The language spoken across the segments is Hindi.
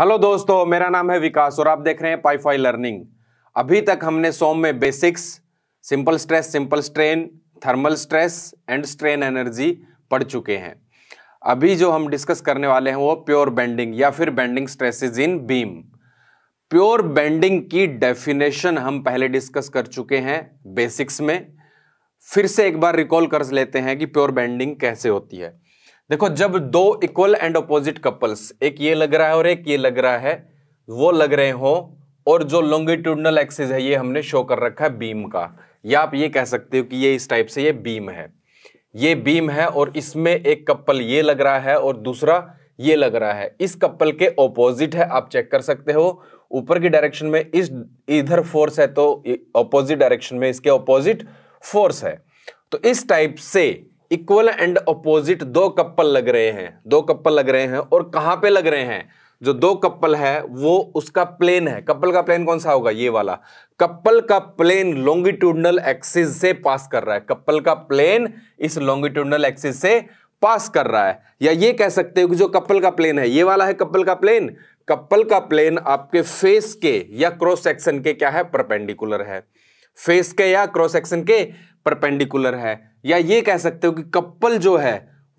हेलो दोस्तों मेरा नाम है विकास और आप देख रहे हैं पाईफाई लर्निंग अभी तक हमने सोम में basics simple stress simple strain thermal stress and strain energy पढ़ चुके हैं अभी जो हम डिस्कस करने वाले हैं वो प्योर बेंडिंग या फिर bending stresses in beam pure bending की डेफिनेशन हम पहले डिस्कस कर चुके हैं बेसिक्स में फिर से एक बार रिकॉल कर लेते हैं कि प्योर बेंडिंग कैसे होती है देखो जब दो इक्वल एंड अपोजिट कपल्स एक ये लग रहा है और एक ये लग रहा है वो लग रहे हो और जो लॉन्गिट्यूडनल एक्सिस है ये हमने शो कर रखा है बीम का या आप ये कह सकते हो कि ये इस टाइप से ये बीम है ये बीम है और इसमें एक कपल ये लग रहा है और दूसरा ये लग रहा है इस कपल के ऑपोजिट है आप चेक कर सकते हो ऊपर की डायरेक्शन में इस इधर फोर्स है तो ऑपोजिट डायरेक्शन में इसके ऑपोजिट फोर्स है तो इस टाइप से इक्वल एंड अपोजिट दो कप्पल लग रहे हैं दो कप्पल लग रहे हैं और कहाँ पे लग रहे हैं जो दो कप्पल है वो उसका प्लेन है कप्पल का प्लेन कौन सा होगा ये वाला कप्पल का प्लेन लॉन्गिट्यूडनल एक्सिस से पास कर रहा है कप्पल का प्लेन इस लॉन्गिट्यूडनल एक्सिस से पास कर रहा है या ये कह सकते हो कि जो कप्पल का प्लेन है ये वाला है कप्पल का प्लेन कप्पल का प्लेन आपके फेस के या क्रॉस सेक्शन के क्या है परपेंडिकुलर है फेस के या क्रॉस सेक्शन के परपेंडिकुलर है या ये कह सकते हो कि कप्पल जो है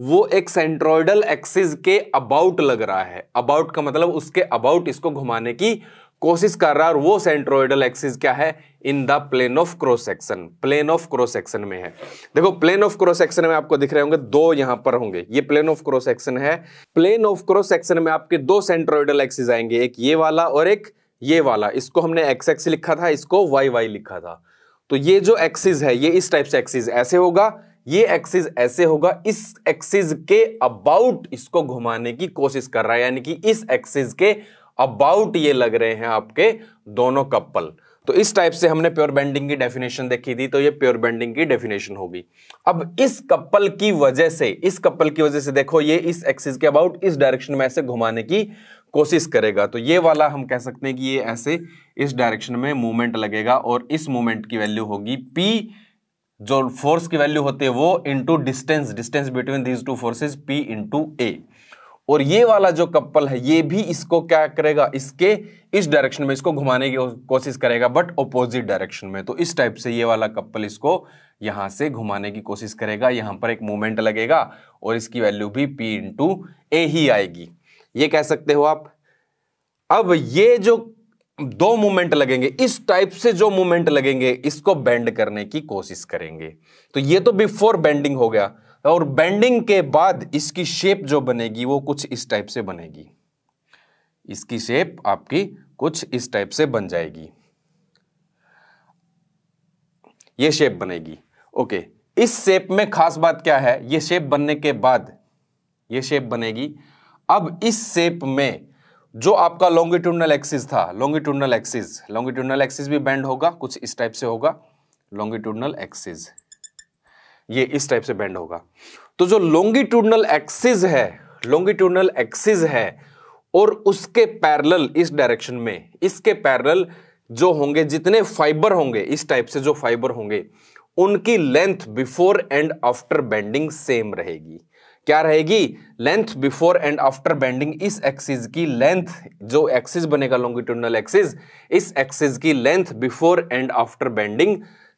वो एक सेंट्रोइडल एक्सिस के अबाउट लग रहा है अबाउट का मतलब उसके अबाउट इसको घुमाने की कोशिश कर रहा है और वो सेंट्रोइडल एक्सिस क्या है in the plane of cross section plane of cross section में है देखो प्लेन ऑफ क्रॉस सेक्शन में आपको दिख रहे होंगे दो यहां पर होंगे ये प्लेन ऑफ क्रॉस सेक्शन है प्लेन ऑफ क्रॉस सेक्शन में आपके दो सेंट्रोइडल एक्सिस आएंगे एक ये वाला और एक ये वाला इसको हमने एक्स एक्स लिखा था इसको वाई वाई लिखा था तो ये जो एक्सिस है ये इस टाइप से एक्सिस ऐसे होगा ये एक्सिस ऐसे होगा इस एक्सिस के अबाउट इसको घुमाने की कोशिश कर रहा है यानी कि इस एक्सिस के अबाउट ये लग रहे हैं आपके दोनों कपल तो इस टाइप से हमने प्योर बेंडिंग की डेफिनेशन देखी थी तो ये प्योर बेंडिंग की डेफिनेशन होगी अब इस कपल की वजह से इस कपल की वजह से देखो ये इस एक्सिस के अबाउट इस डायरेक्शन में ऐसे घुमाने की कोशिश करेगा तो ये वाला हम कह सकते हैं कि ये ऐसे इस डायरेक्शन में मूवमेंट लगेगा और इस मूवमेंट की वैल्यू होगी पी जो फोर्स की वैल्यू होती है वो into distance distance between these two forces P into A और ये वाला जो कपल है ये भी इसको क्या करेगा इसके इस डायरेक्शन में इसको घुमाने की कोशिश करेगा बट अपोजिट डायरेक्शन में तो इस टाइप से ये वाला कपल इसको यहाँ से घुमाने की कोशिश करेगा यहाँ पर एक मूवमेंट लगेगा और इसकी वैल्यू भी पी इंटू ए ही आएगी ये कह सकते हो आप अब ये जो दो मूवमेंट लगेंगे इस टाइप से जो मूवमेंट लगेंगे इसको बेंड करने की कोशिश करेंगे तो ये तो बिफोर बेंडिंग हो गया और बेंडिंग के बाद इसकी शेप जो बनेगी वो कुछ इस टाइप से बनेगी इसकी शेप आपकी कुछ इस टाइप से बन जाएगी ये शेप बनेगी ओके इस शेप में खास बात क्या है ये शेप बनने के बाद ये शेप बनेगी अब इस शेप में जो आपका लॉन्गिट्यूडनल एक्सिस था लॉन्गिट्यूडनल एक्सिस लॉन्गिट्यूडनल एक्सिस भी बैंड होगा कुछ इस टाइप से होगा लॉन्गिट्यूडनल एक्सिस ये इस टाइप से बैंड होगा तो जो लॉन्गिट्यूडनल एक्सिस है लॉन्गिट्यूडनल एक्सिस है और उसके पैरेलल इस डायरेक्शन में इसके पैरेलल जो होंगे जितने फाइबर होंगे इस टाइप से जो फाइबर होंगे उनकी length before and after bending same रहेगी क्या रहेगी length before and after bending इस एक्सिस की लेंथ जो एक्सिस बनेगा लॉन्गिट्यूडनल एक्सिस इस एक्सिस की length before and after bending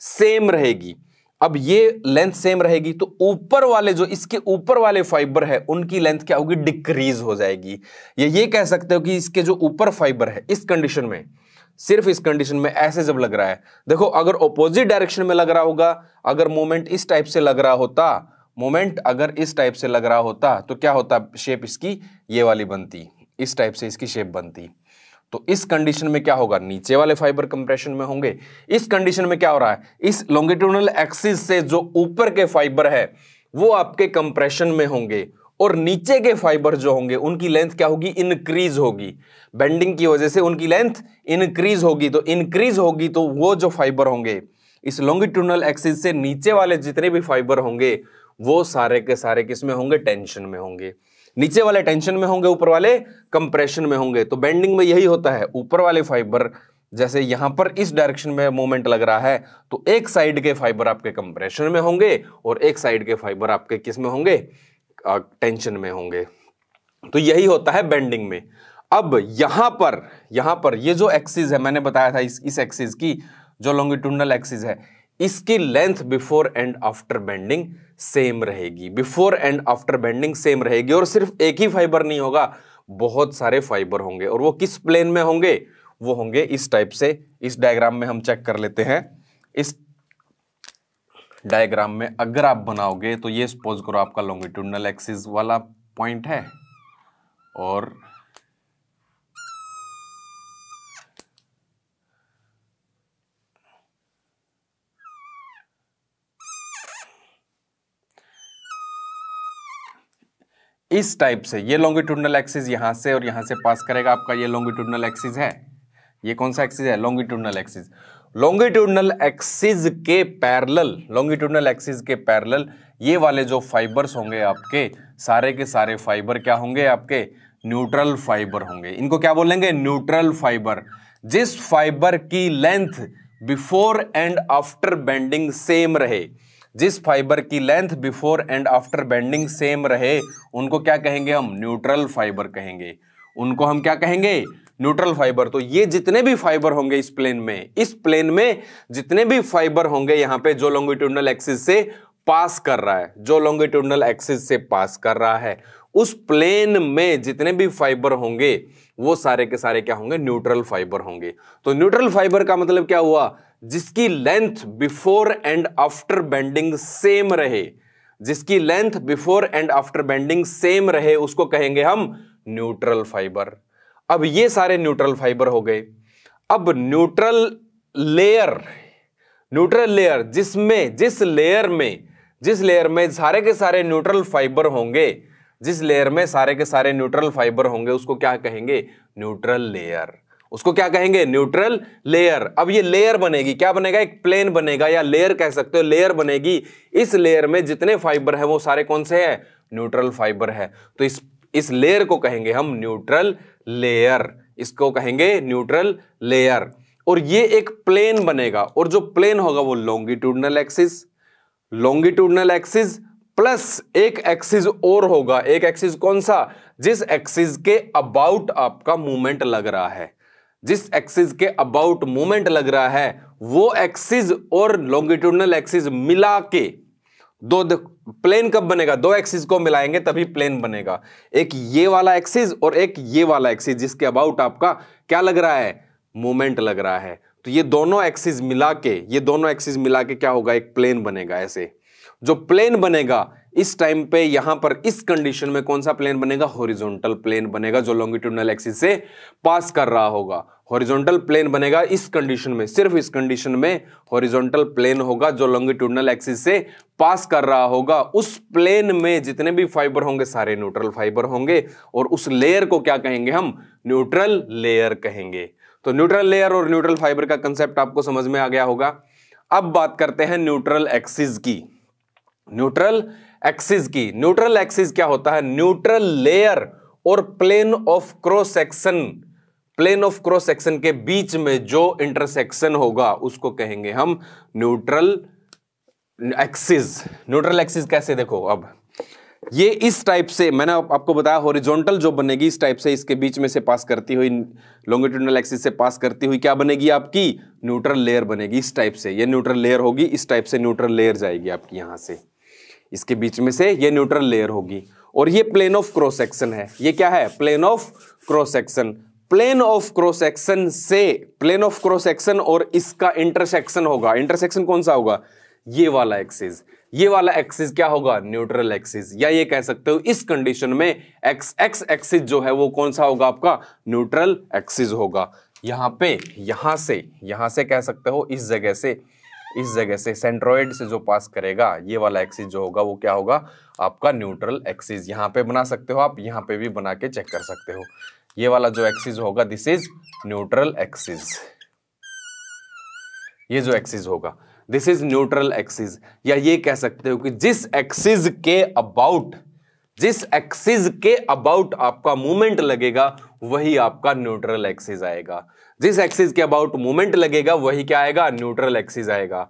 same रहेगी अब ये लेंथ सेम रहेगी तो ऊपर वाले जो इसके ऊपर वाले फाइबर है उनकी लेंथ क्या होगी डिक्रीज हो जाएगी या ये कह सकते हो कि इसके जो ऊपर फाइबर है इस कंडीशन में सिर्फ इस कंडीशन में ऐसे जब लग रहा है देखो अगर ओपोजिट डायरेक्शन में लग रहा होगा अगर मोमेंट इस टाइप से लग रहा होता मोमेंट अगर इस टाइप से लग रहा होता तो क्या होता शेप इसकी ये वाली बनती इस टाइप से इसकी शेप बनती तो इस कंडीशन में क्या होगा नीचे वाले फाइबर कंप्रेशन में होंगे इस कंडीशन में क्या हो रहा है इस लॉन्गिट्यूडनल एक्सिस से जो ऊपर के फाइबर है वो आपके कंप्रेशन में होंगे और नीचे के फाइबर जो होंगे उनकी लेंथ क्या होगी इंक्रीज होगी बेंडिंग की वजह से उनकी लेंथ इंक्रीज होगी तो इंक्रीज होगी तो वो जो फाइबर होंगे इस लॉन्गिट्यूडनल एक्सिस से नीचे वाले जितने भी फाइबर होंगे वो सारे के सारे किस में होंगे टेंशन में होंगे नीचे वाले टेंशन में होंगे ऊपर वाले कंप्रेशन में होंगे तो बेंडिंग में यही होता है ऊपर वाले फाइबर जैसे यहां पर इस डायरेक्शन में मोमेंट लग रहा है तो एक साइड के फाइबर आपके कंप्रेशन में होंगे और एक साइड के फाइबर आपके किस में होंगे टेंशन में होंगे तो यही होता है बेंडिंग में अब यहां पर यहां पर ये जो एक्सिस है मैंने बताया था इस इस एक्सिस की जो लॉन्गिट्यूडनल एक्सिस है इसकी length before and after bending same रहेगी before and after bending same रहेगी और सिर्फ एक ही फाइबर नहीं होगा बहुत सारे फाइबर होंगे और वो किस प्लेन में होंगे वो होंगे इस टाइप से इस डायग्राम में हम चेक कर लेते हैं इस डायग्राम में अगर आप बनाओगे तो ये सपोज करो आपका लॉन्गिट्यूडनल एक्सिस वाला पॉइंट है और इस टाइप से ये लॉन्गिट्यूडनल एक्सिस यहाँ से और यहाँ से पास करेगा आपका ये लॉन्गिट्यूडनल एक्सिस है ये कौन सा एक्सिस है लॉन्गिट्यूडनल एक्सिस लॉन्गिट्यूडनल एक्सिस के पैरेलल लॉन्गिट्यूडनल एक्सिस के पैरेलल ये वाले जो फाइबर्स होंगे आपके सारे के सारे फाइबर क्या होंगे आपके न्यूट्रल फाइबर होंगे इनको क्या बोलेंगे न्यूट्रल फाइबर जिस फाइबर की length before and after bending same रहे जिस फाइबर की length before and after bending same रहे उनको क्या कहेंगे हम न्यूट्रल फाइबर कहेंगे उनको हम क्या कहेंगे न्यूट्रल फाइबर तो ये जितने भी फाइबर होंगे इस प्लेन में इस प्लेन में जितने भी फाइबर होंगे यहाँ पे जो लॉन्गिट्यूडनल एक्सिस से पास कर रहा है जो लॉन्गिट्यूडनल एक्सिस से पास कर रहा है उस प्लेन में जितने भी फाइबर होंगे वो सारे के सारे क्या होंगे न्यूट्रल फाइबर होंगे तो न्यूट्रल फाइबर का मतलब क्या हुआ जिसकी length before and after bending same रहे जिसकी length before and after bending same रहे उसको कहेंगे हम न्यूट्रल फाइबर अब ये सारे न्यूट्रल फाइबर हो गए अब न्यूट्रल लेयर न्यूट्रल लेयर जिसमें जिस लेयर में जिस लेयर में सारे के सारे न्यूट्रल फाइबर होंगे जिस लेयर में सारे के सारे न्यूट्रल फाइबर होंगे उसको क्या कहेंगे न्यूट्रल लेयर उसको क्या कहेंगे न्यूट्रल लेयर अब ये लेयर बनेगी क्या बनेगा एक प्लेन बनेगा या लेयर कह सकते हो लेयर बनेगी इस लेयर में जितने फाइबर है वो सारे कौन से है न्यूट्रल फाइबर है तो इस इस लेयर को कहेंगे हम न्यूट्रल लेयर इसको कहेंगे न्यूट्रल लेयर और ये एक प्लेन बनेगा और जो प्लेन होगा वो longitudinal axis longitudinal axis plus एक एक्सिस और होगा एक एक्सिस कौन सा जिस एक्सिस के अबाउट आपका मूवमेंट लग रहा है जिस एक्सिस के अबाउट मोमेंट लग रहा है वो एक्सिस और लॉन्गिट्यूडनल एक्सिस मिला के दो प्लेन कब बनेगा दो एक्सिस को मिलाएंगे तभी प्लेन बनेगा एक ये वाला एक्सिस और एक ये वाला एक्सिस जिसके अबाउट आपका क्या लग रहा है मोमेंट लग रहा है तो ये दोनों एक्सिस मिला के ये दोनों एक्सिस मिला के क्या होगा एक प्लेन बनेगा ऐसे जो प्लेन बनेगा इस टाइम पे यहां पर इस कंडीशन में कौन सा प्लेन बनेगा हॉरिजॉन्टल प्लेन बनेगा जो लॉन्गिट्यूडनल एक्सिस से पास कर रहा होगा हॉरिजॉन्टल प्लेन बनेगा इस कंडीशन में सिर्फ इस कंडीशन में हॉरिजॉन्टल प्लेन होगा जो लॉन्गिट्यूडनल एक्सिस से पास कर रहा होगा उस प्लेन में जितने भी फाइबर होंगे सारे न्यूट्रल फाइबर होंगे और उस लेयर को क्या कहेंगे हम न्यूट्रल लेयर कहेंगे तो न्यूट्रल लेयर और न्यूट्रल फाइबर का कंसेप्ट आपको समझ में आ गया होगा अब बात करते हैं न्यूट्रल एक्सिस की न्यूट्रल एक्सिस की न्यूट्रल एक्सिस क्या होता है न्यूट्रल लेयर और plane of cross section plane of cross section के बीच में जो इंटरसेक्शन होगा उसको कहेंगे हम न्यूट्रल एक्सिस न्यूट्रल एक्सिस कैसे देखो अब ये इस टाइप से मैंने आप, आपको बताया हॉरिजॉन्टल जो बनेगी इस टाइप से इसके बीच में से पास करती हुई लॉन्गिट्यूडनल एक्सिस से पास करती हुई क्या बनेगी आपकी न्यूट्रल लेयर बनेगी इस टाइप से ये न्यूट्रल लेयर होगी इस टाइप से न्यूट्रल लेयर जाएगी आपकी यहां से इसके बीच में से ये न्यूट्रल लेयर होगी और ये प्लेन ऑफ क्रॉस सेक्शन है ये क्या है plane of cross section plane of cross section से प्लेन ऑफ क्रॉस सेक्शन और इसका इंटरसेक्शन होगा इंटरसेक्शन कौन सा होगा ये वाला एक्सिस ये वाला एक्सिस क्या होगा न्यूट्रल एक्सिस या ये कह सकते हो इस कंडीशन में एक्स एक्स एक्सिस जो है वो कौन सा होगा आपका न्यूट्रल एक्सिस होगा यहां पे यहां से यहां से कह सकते हो इस जगह से इस जगह से सेंट्रोइड से जो पास करेगा ये वाला एक्सिस जो होगा वो क्या होगा आपका न्यूट्रल एक्सिस यहाँ पे बना सकते हो आप यहाँ पे भी बना के चेक कर सकते हो ये वाला जो एक्सिस होगा दिस इज न्यूट्रल एक्सिस ये जो एक्सिस होगा दिस इज न्यूट्रल एक्सिस या ये कह सकते हो कि जिस एक्सिस के अबाउट जिस एक्सिस के अबाउट आपका मूवमेंट लगेगा वही आपका न्यूट्रल एक्सिस आएगा जिस एक्सिस के अबाउट मोमेंट लगेगा वही क्या आएगा न्यूट्रल एक्सिस आएगा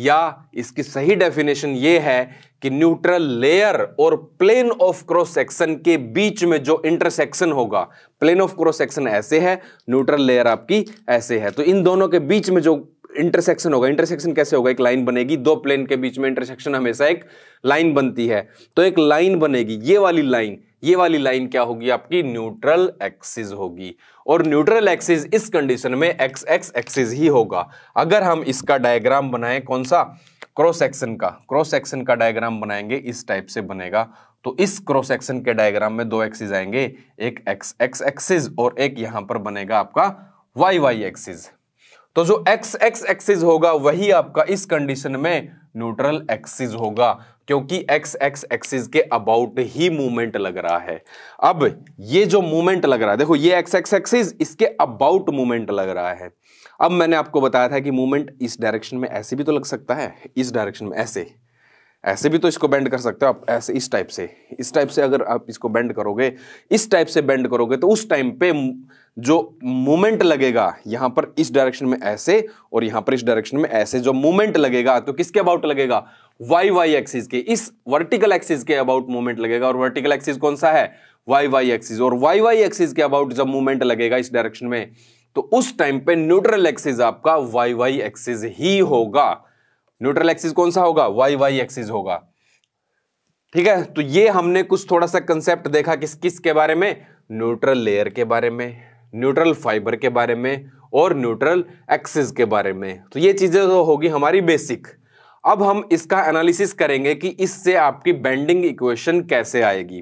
या इसकी सही डेफिनेशन ये है कि न्यूट्रल लेयर और प्लेन ऑफ क्रॉस सेक्शन के बीच में जो इंटरसेक्शन होगा प्लेन ऑफ क्रॉस सेक्शन ऐसे है न्यूट्रल लेयर आपकी ऐसे है तो इन दोनों के बीच में जो इंटरसेक्शन होगा इंटरसेक्शन कैसे होगा एक लाइन बनेगी दो प्लेन के बीच में इंटरसेक्शन हमेशा एक लाइन बनती है तो एक लाइन बनेगी ये वाली लाइन ये वाली लाइन क्या होगी आपकी न्यूट्रल एक्सिस होगी और न्यूट्रल एक्सिस इस कंडीशन में एक्स एक्स एक्सिस ही होगा अगर हम इसका डायग्राम बनाएं कौन सा क्रॉस सेक्शन का क्रॉस सेक्शन का डायग्राम बनाएंगे इस टाइप से बनेगा तो इस क्रॉस सेक्शन के डायग्राम में दो एक्सिस आएंगे एक एक्स एक्स एक्सिस और एक यहां पर बनेगा आपका वाई वाई एक्सिस तो जो एक्स एक्स एक्सिस होगा वही आपका इस कंडीशन में न्यूट्रल एक्सिस होगा क्योंकि एक्स एक्स एक्सिस के अबाउट ही मूवमेंट लग रहा है अब ये जो मूवमेंट लग रहा है देखो ये एक्स एक्स एक्सिस इसके अबाउट मूवमेंट लग रहा है अब मैंने आपको बताया था कि मूवमेंट इस डायरेक्शन में ऐसे भी तो लग सकता है इस डायरेक्शन में ऐसे ऐसे भी तो इसको बेंड कर सकते हो आप ऐसे इस टाइप से इस टाइप से अगर आप इसको बेंड करोगे इस टाइप से बेंड करोगे तो उस टाइम पे जो मोमेंट लगेगा यहां पर इस डायरेक्शन में ऐसे और यहां पर इस डायरेक्शन में ऐसे जो मोमेंट लगेगा तो किसके अबाउट लगेगा वाई वाई एक्सिस के इस वर्टिकल एक्सिस के अबाउट मूवमेंट लगेगा और वर्टिकल एक्सिस कौन सा है वाई वाई एक्सिस और वाई वाई एक्सिस के अबाउट जब मूवमेंट लगेगा इस डायरेक्शन में तो उस टाइम पे न्यूट्रल एक्सिस आपका वाई वाई एक्सिस ही होगा न्यूट्रल एक्सिस कौन सा होगा वाई वाई एक्सिस होगा ठीक है तो ये हमने कुछ थोड़ा सा कंसेप्ट देखा किस किस के बारे में न्यूट्रल लेयर के बारे में न्यूट्रल फाइबर के बारे में और न्यूट्रल एक्सिस के बारे में तो ये चीज़ें तो होगी हमारी बेसिक अब हम इसका एनालिसिस करेंगे कि इससे आपकी बेंडिंग इक्वेशन कैसे आएगी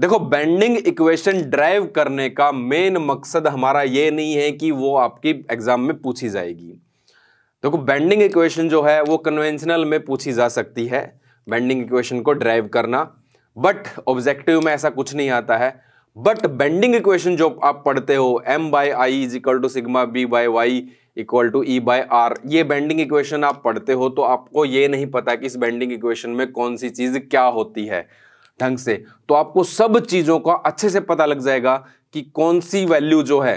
देखो बेंडिंग इक्वेशन ड्राइव करने का मेन मकसद हमारा ये नहीं है कि वो आपकी एग्जाम में पूछी जाएगी देखो बेंडिंग इक्वेशन जो है वो कन्वेंशनल में पूछी जा सकती है बेंडिंग इक्वेशन को ड्राइव करना बट ऑब्जेक्टिव में ऐसा कुछ नहीं आता है बट बेंडिंग इक्वेशन जो आप पढ़ते हो M by I is equal to sigma B by y equal to E by R ये बेंडिंग इक्वेशन आप पढ़ते हो तो आपको ये नहीं पता कि इस बेंडिंग इक्वेशन में कौन सी चीज़ क्या होती है ढंग से तो आपको सब चीज़ों का अच्छे से पता लग जाएगा कि कौन सी वैल्यू जो है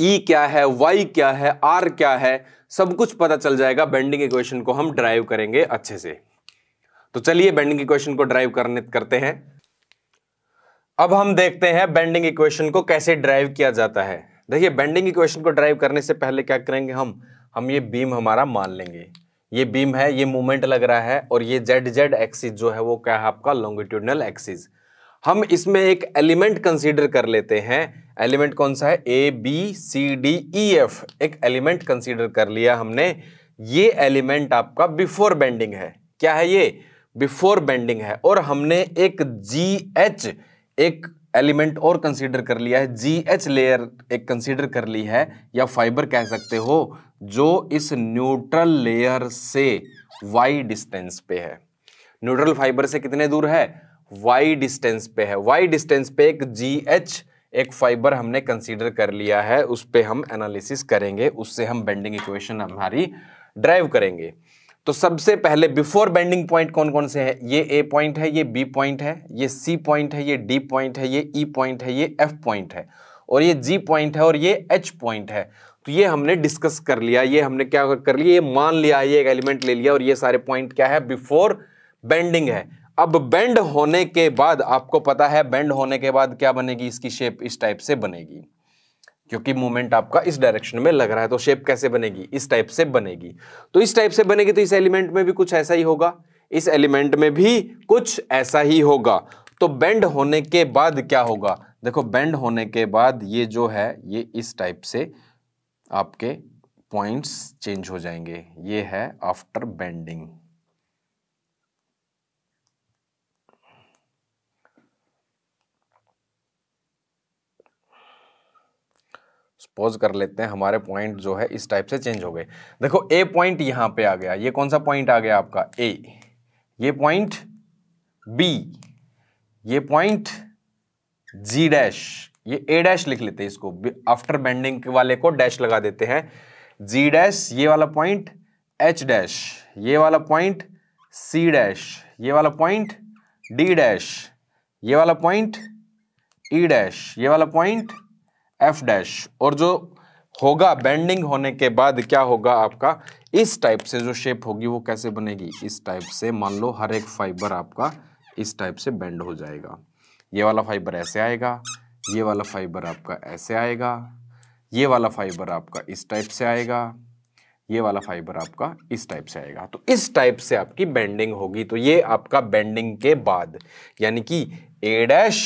ई e क्या है वाई क्या है आर क्या है सब कुछ पता चल जाएगा बेंडिंग इक्वेशन को हम ड्राइव करेंगे अच्छे से तो चलिए बेंडिंग इक्वेशन को ड्राइव करने करते हैं अब हम देखते हैं बेंडिंग इक्वेशन को कैसे ड्राइव किया जाता है देखिए बेंडिंग इक्वेशन को ड्राइव करने से पहले क्या करेंगे हम हम ये बीम हमारा मान लेंगे ये बीम है ये मूवमेंट लग रहा है और ये जेड जेड एक्सिस जो है वो क्या है आपका लॉन्गिट्यूडनल एक्सिस हम इसमें एक एलिमेंट कंसीडर कर लेते हैं एलिमेंट कौन सा है A B C D E F एक एलिमेंट कंसीडर कर लिया हमने ये एलिमेंट आपका बिफोर बेंडिंग है क्या है ये बिफोर बेंडिंग है और हमने एक जी एच एक एलिमेंट और कंसीडर कर लिया है जी एच लेयर एक कंसीडर कर ली है या फाइबर कह सकते हो जो इस न्यूट्रल लेयर से वाई डिस्टेंस पे है न्यूट्रल फाइबर से कितने दूर है वाई डिस्टेंस पे है वाई डिस्टेंस पे एक जी एच एक फाइबर हमने कंसीडर कर लिया है उस पर हम एनालिसिस करेंगे उससे हम बेंडिंग इक्वेशन हमारी ड्राइव करेंगे तो सबसे पहले बिफोर बेंडिंग पॉइंट कौन कौन से हैं ये ए पॉइंट है ये बी पॉइंट है ये सी पॉइंट है ये डी पॉइंट है ये ई e पॉइंट है ये एफ पॉइंट है और ये जी पॉइंट है और ये एच पॉइंट है तो ये हमने डिस्कस कर लिया ये हमने क्या कर लिया ये मान लिया ये एक एलिमेंट ले लिया और ये सारे पॉइंट क्या है बिफोर बेंडिंग है अब बेंड होने के बाद आपको पता है बेंड होने के बाद क्या बनेगी इसकी शेप इस टाइप से बनेगी क्योंकि मूवमेंट आपका इस डायरेक्शन में लग रहा है तो शेप कैसे बनेगी इस टाइप से बनेगी तो इस टाइप से बनेगी तो इस एलिमेंट में भी कुछ ऐसा ही होगा इस एलिमेंट में भी कुछ ऐसा ही होगा तो बेंड होने के बाद क्या होगा देखो बेंड होने के बाद ये जो है ये इस टाइप से आपके पॉइंट्स चेंज हो जाएंगे ये है आफ्टर बेंडिंग सपोज कर लेते हैं हमारे पॉइंट जो है इस टाइप से चेंज हो गए देखो ए पॉइंट यहां पे आ गया ये कौन सा पॉइंट आ गया आपका ए ये पॉइंट बी ये पॉइंट जी डैश ये ए डैश लिख लेते हैं इसको आफ्टर बेंडिंग वाले को डैश लगा देते हैं जी डैश ये वाला पॉइंट एच डैश ये वाला पॉइंट सी डैश ये वाला पॉइंट डी डैश ये वाला पॉइंट ई डैश ये वाला पॉइंट एफ डैश और जो होगा बेंडिंग होने के बाद क्या होगा आपका इस टाइप से जो शेप होगी वो कैसे बनेगी इस टाइप से मान लो हर एक फाइबर आपका इस टाइप से बेंड हो जाएगा ये वाला फाइबर ऐसे आएगा ये वाला फाइबर आपका ऐसे आएगा ये वाला फाइबर आपका इस टाइप से आएगा ये वाला फाइबर आपका इस टाइप से आएगा तो इस टाइप से आपकी बेंडिंग होगी तो ये आपका बेंडिंग के बाद यानी कि A dash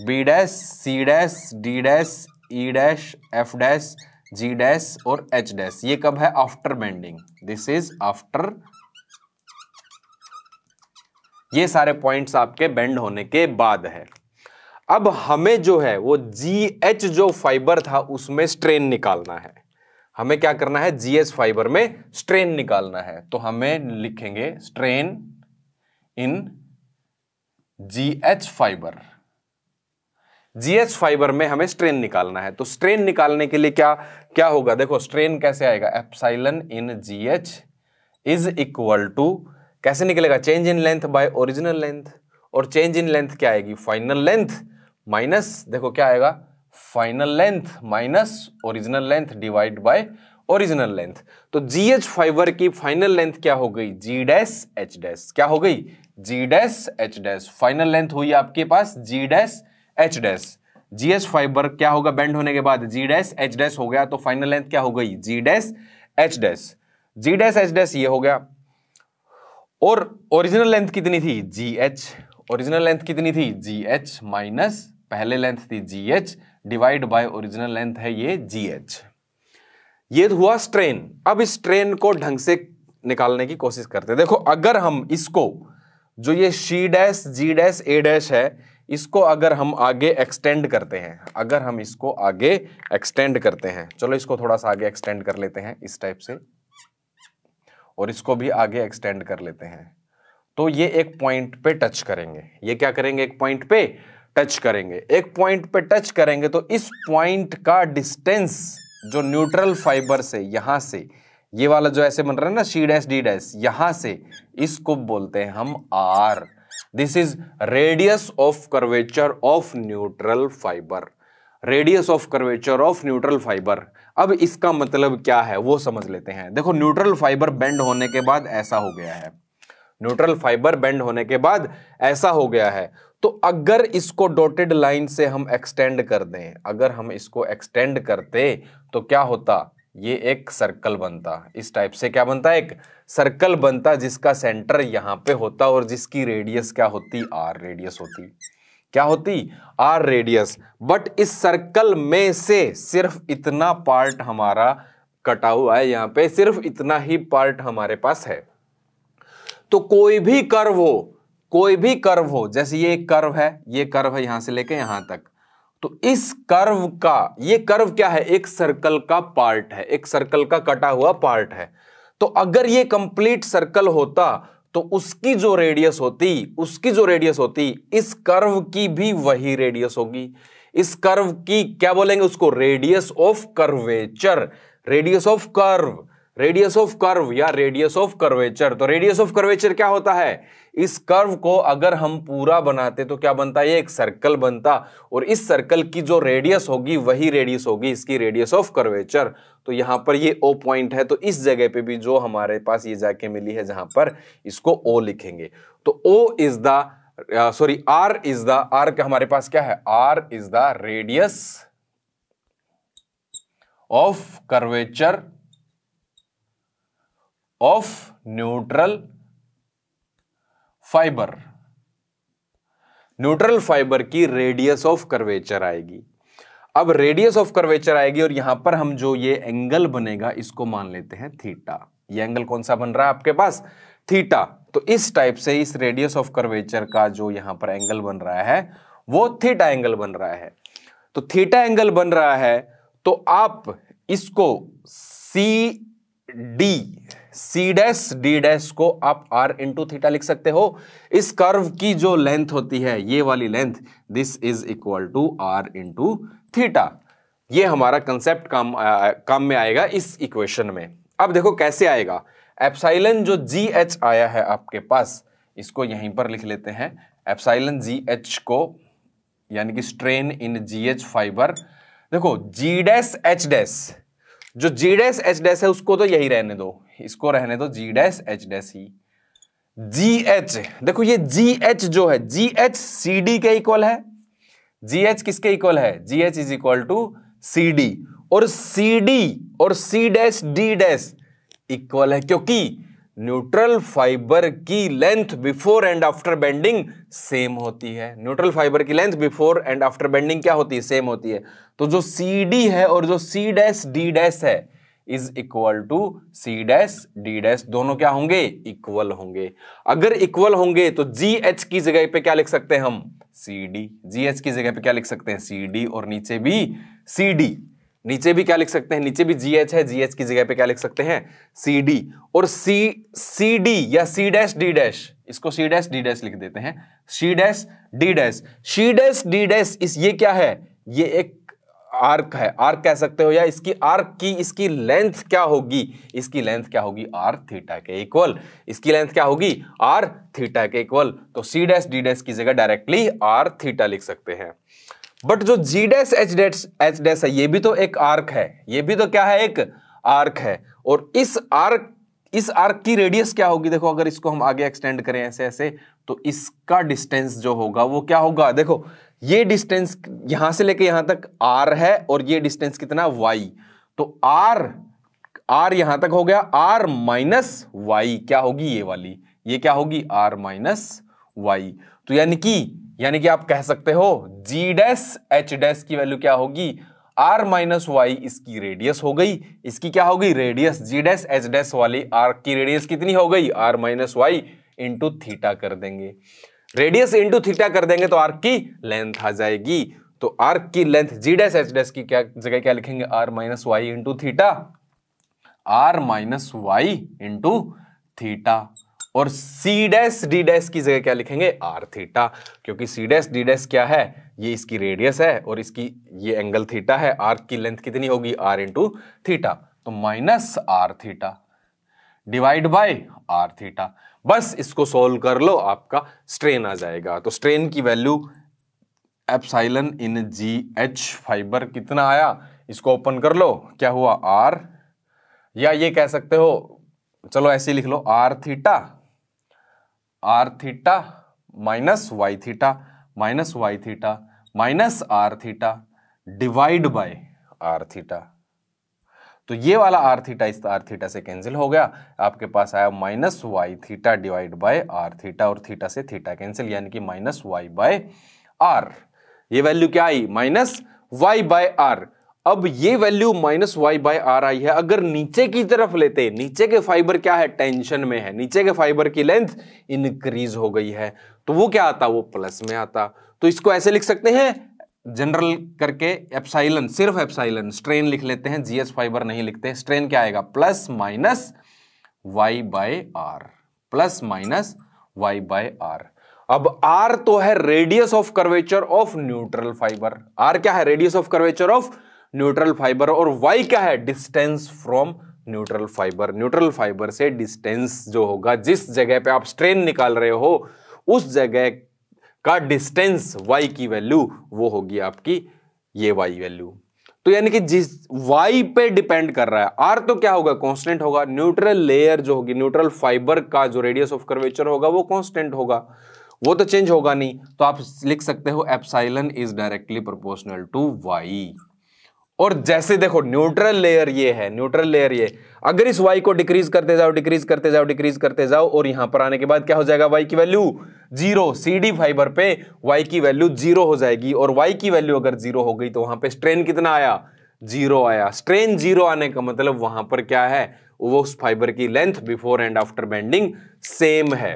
B dash C dash D dash E dash F dash G dash और एच डैश ये कब है after bending this is after ये सारे पॉइंट्स आपके बेंड होने के बाद है अब हमें जो है वो जी एच जो फाइबर था उसमें स्ट्रेन निकालना है हमें क्या करना है जी एच फाइबर में स्ट्रेन निकालना है तो हमें लिखेंगे strain in G H fibre GH fibre में हमें स्ट्रेन निकालना है तो स्ट्रेन निकालने के लिए क्या क्या होगा देखो स्ट्रेन कैसे आएगा epsilon in GH is equal to कैसे निकलेगा change in length by original length और चेंज इन लेंथ क्या आएगी फाइनल लेंथ माइनस देखो क्या आएगा final length minus original length divide by original length तो जी एच फाइबर की फाइनल लेंथ क्या हो गई जी डैश एच डैश क्या हो गई G dash H dash final length हुई आपके पास G dash H dash GS fibre क्या होगा बेंड होने के बाद जी डैश एच डैश हो गया तो फाइनल लेंथ क्या हो गई G dash H dash G dash H dash ये हो गया और ओरिजिनल लेंथ कितनी थी जी एच ओरिजिनल लेंथ कितनी थी जी एच माइनस पहले लेंथ थी G H divide by original length है ये जी एच ये हुआ स्ट्रेन अब इस ट्रेन को ढंग से निकालने की कोशिश करते हैं देखो अगर हम इसको जो ये C dash G dash A dash है इसको अगर हम आगे एक्सटेंड करते हैं अगर हम इसको आगे एक्सटेंड करते हैं चलो इसको थोड़ा सा आगे एक्सटेंड कर लेते हैं इस टाइप से और इसको भी आगे एक्सटेंड कर लेते हैं तो ये एक पॉइंट पे टच करेंगे ये क्या करेंगे एक पॉइंट पे टच करेंगे एक पॉइंट पे टच करेंगे तो इस पॉइंट का डिस्टेंस जो न्यूट्रल फाइबर से यहां से ये वाला जो ऐसे बन रहा है ना सी डैश डी डैश यहां से इसको बोलते हैं हम R this is radius of curvature of neutral fibre radius of curvature of neutral fibre अब इसका मतलब क्या है वो समझ लेते हैं देखो न्यूट्रल फाइबर बेंड होने के बाद ऐसा हो गया है न्यूट्रल फाइबर बेंड होने के बाद ऐसा हो गया है तो अगर इसको डॉटेड लाइन से हम एक्सटेंड कर दें अगर हम इसको एक्सटेंड करते तो क्या होता ये एक सर्कल बनता इस टाइप से क्या बनता है एक सर्कल बनता जिसका सेंटर यहां पे होता और जिसकी रेडियस क्या होती आर रेडियस होती क्या होती आर रेडियस बट इस सर्कल में से सिर्फ इतना पार्ट हमारा कटा हुआ है यहां पे सिर्फ इतना ही पार्ट हमारे पास है तो कोई भी कर्व हो कोई भी कर्व हो जैसे ये कर्व है ये कर्व है यहां से लेके यहां तक तो इस कर्व का ये कर्व क्या है एक सर्कल का पार्ट है एक सर्कल का कटा हुआ पार्ट है तो अगर ये कंप्लीट सर्कल होता तो उसकी जो रेडियस होती उसकी जो रेडियस होती इस कर्व की भी वही रेडियस होगी इस कर्व की क्या बोलेंगे उसको radius of curvature radius of curve radius of curve या रेडियस ऑफ कर्वेचर तो रेडियस ऑफ कर्वेचर क्या होता है इस कर्व को अगर हम पूरा बनाते तो क्या बनता ये एक सर्कल बनता और इस सर्कल की जो रेडियस होगी वही रेडियस होगी इसकी रेडियस ऑफ कर्वेचर तो यहां पर ये ओ पॉइंट है तो इस जगह पे भी जो हमारे पास ये जाके मिली है जहां पर इसको ओ लिखेंगे तो O is the sorry R is the R का हमारे पास क्या है R is the radius of curvature of neutral fibre neutral fibre की रेडियस ऑफ कर्वेचर आएगी अब रेडियस ऑफ कर्वेचर आएगी और यहां पर हम जो ये एंगल बनेगा इसको मान लेते हैं थीटा ये एंगल कौन सा बन रहा है आपके पास थीटा तो इस टाइप से इस रेडियस ऑफ कर्वेचर का जो यहां पर एंगल बन रहा है वो थीटा एंगल बन रहा है तो थीटा एंगल बन रहा है तो आप इसको C D C dash D dash को आप आर इंटू थीटा लिख सकते हो इस कर्व की जो लेंथ होती है ये वाली length this is equal to R into theta ये हमारा कंसेप्ट काम आ, काम में आएगा इस इक्वेशन में अब देखो कैसे आएगा एप्साइलन जो जी एच आया है आपके पास इसको यहीं पर लिख लेते हैं एप्साइलन जी एच को यानी कि strain in G H fibre देखो जी डैश एच डैश जो जी डैस एच डैस है उसको तो यही रहने दो इसको रहने दो जी डैस एच डैस ही जी एच देखो ये जी एच जो है जी एच सी डी के इक्वल है जी एच किसके इक्वल है G H is equal to C D और सी डी और C dash D dash equal है क्योंकि न्यूट्रल फाइबर की length before and after bending same होती है न्यूट्रल फाइबर की length before and after bending क्या होती है सेम होती है तो जो सी डी है और जो सी डैस डी डैस है is equal to C dash D dash दोनों क्या होंगे इक्वल होंगे अगर इक्वल होंगे तो जी एच की जगह पे क्या लिख सकते हैं हम सी डी जी एच की जगह पे क्या लिख सकते हैं सी डी और नीचे भी सी डी नीचे भी क्या लिख सकते हैं नीचे भी जी एच है जी एच की जगह पे क्या लिख सकते हैं सी डी और सी सी डी या सी डैश डी डैश इसको सी डैश डी डैश लिख देते हैं C dash D dash C dash D dash इस ये क्या है ये एक आर्क है आर्क कह सकते हो या इसकी आर्क की इसकी लेंथ क्या होगी इसकी लेंथ क्या होगी आर थीटा के इक्वल इसकी लेंथ क्या होगी आर थीटा के इक्वल तो सी डैश डी डैश की जगह डायरेक्टली आर थीटा लिख सकते हैं बट जो G dash H dash H dash है ये भी तो एक आर्क है ये भी तो क्या है एक आर्क है और इस आर्क इस आर्क की रेडियस क्या होगी देखो अगर इसको हम आगे एक्सटेंड करें ऐसे ऐसे तो इसका डिस्टेंस जो होगा वो क्या होगा देखो ये डिस्टेंस यहां से लेके यहां तक आर है और ये डिस्टेंस कितना वाई तो आर आर यहां तक हो गया आर माइनस वाई क्या होगी ये वाली ये क्या होगी आर माइनस वाई तो यानी कि यानी कि आप कह सकते हो जी डैस एच डैस की वैल्यू क्या होगी आर माइनस वाई इसकी रेडियस हो गई इसकी क्या हो गई radius G dash H dash वाली आर की रेडियस कितनी हो गई R minus Y into theta कर देंगे रेडियस इंटू थीटा कर देंगे तो आर्क की लेंथ आ जाएगी तो आर्क की length G dash H dash की क्या जगह क्या लिखेंगे R minus Y into theta R minus Y into theta और सी डैस डी डैस की जगह क्या लिखेंगे आर थीटा क्योंकि सी डैस डी डैस क्या है ये इसकी रेडियस है और इसकी ये एंगल थीटा है आर्क की लेंथ कितनी होगी आर इंटू थीटा तो minus R theta divide by R theta बस इसको सोल्व कर लो आपका स्ट्रेन आ जाएगा तो स्ट्रेन की value epsilon in G H fibre कितना आया इसको ओपन कर लो क्या हुआ आर या ये कह सकते हो चलो ऐसे लिख लो R theta R theta minus Y theta minus Y theta minus R theta divide by R theta तो ये वाला आर थीटा इस आर थीटा से कैंसिल हो गया आपके पास आया minus Y theta divide by R theta और थीटा से थीटा कैंसिल यानी कि माइनस वाई बाय आर ये वैल्यू क्या आई माइनस वाई बाय आर अब ये value minus Y by are आई है अगर नीचे की तरफ लेते नीचे के फाइबर क्या है टेंशन में है नीचे के फाइबर की लेंथ इंक्रीज हो गई है तो वो क्या आता वो प्लस में आता तो इसको ऐसे लिख सकते हैं जनरल करके एप्साइलन सिर्फ एप्साइलन स्ट्रेन लिख लेते हैं जीएस फाइबर नहीं लिखते स्ट्रेन क्या आएगा plus minus Y by R plus minus Y by R अब आर तो है radius of curvature of neutral fibre R क्या है radius of curvature of neutral fibre और वाई क्या है distance from neutral fibre neutral fibre से डिस्टेंस जो होगा जिस जगह पे आप स्ट्रेन निकाल रहे हो उस जगह का डिस्टेंस वाई की वैल्यू वो होगी आपकी ये वाई वैल्यू तो यानी कि जिस वाई पे डिपेंड कर रहा है आर तो क्या होगा कांस्टेंट होगा न्यूट्रल लेयर जो होगी न्यूट्रल फाइबर का जो रेडियस ऑफ कर्वेचर होगा वो कांस्टेंट होगा वो तो चेंज होगा नहीं तो आप लिख सकते हो epsilon is directly proportional to Y और जैसे देखो न्यूट्रल लेयर ये है न्यूट्रल लेयर ये अगर इस वाई को डिक्रीज करते जाओ डिक्रीज करते जाओ डिक्रीज करते जाओ और यहां पर आने के बाद क्या हो जाएगा वाई की वैल्यू जीरो सीडी फाइबर पे वाई की वैल्यू जीरो हो जाएगी और वाई की वैल्यू अगर जीरो हो गई तो वहां पे स्ट्रेन कितना आया जीरो आया स्ट्रेन जीरो आने का मतलब वहां पर क्या है वो उस फाइबर की length before and after bending same है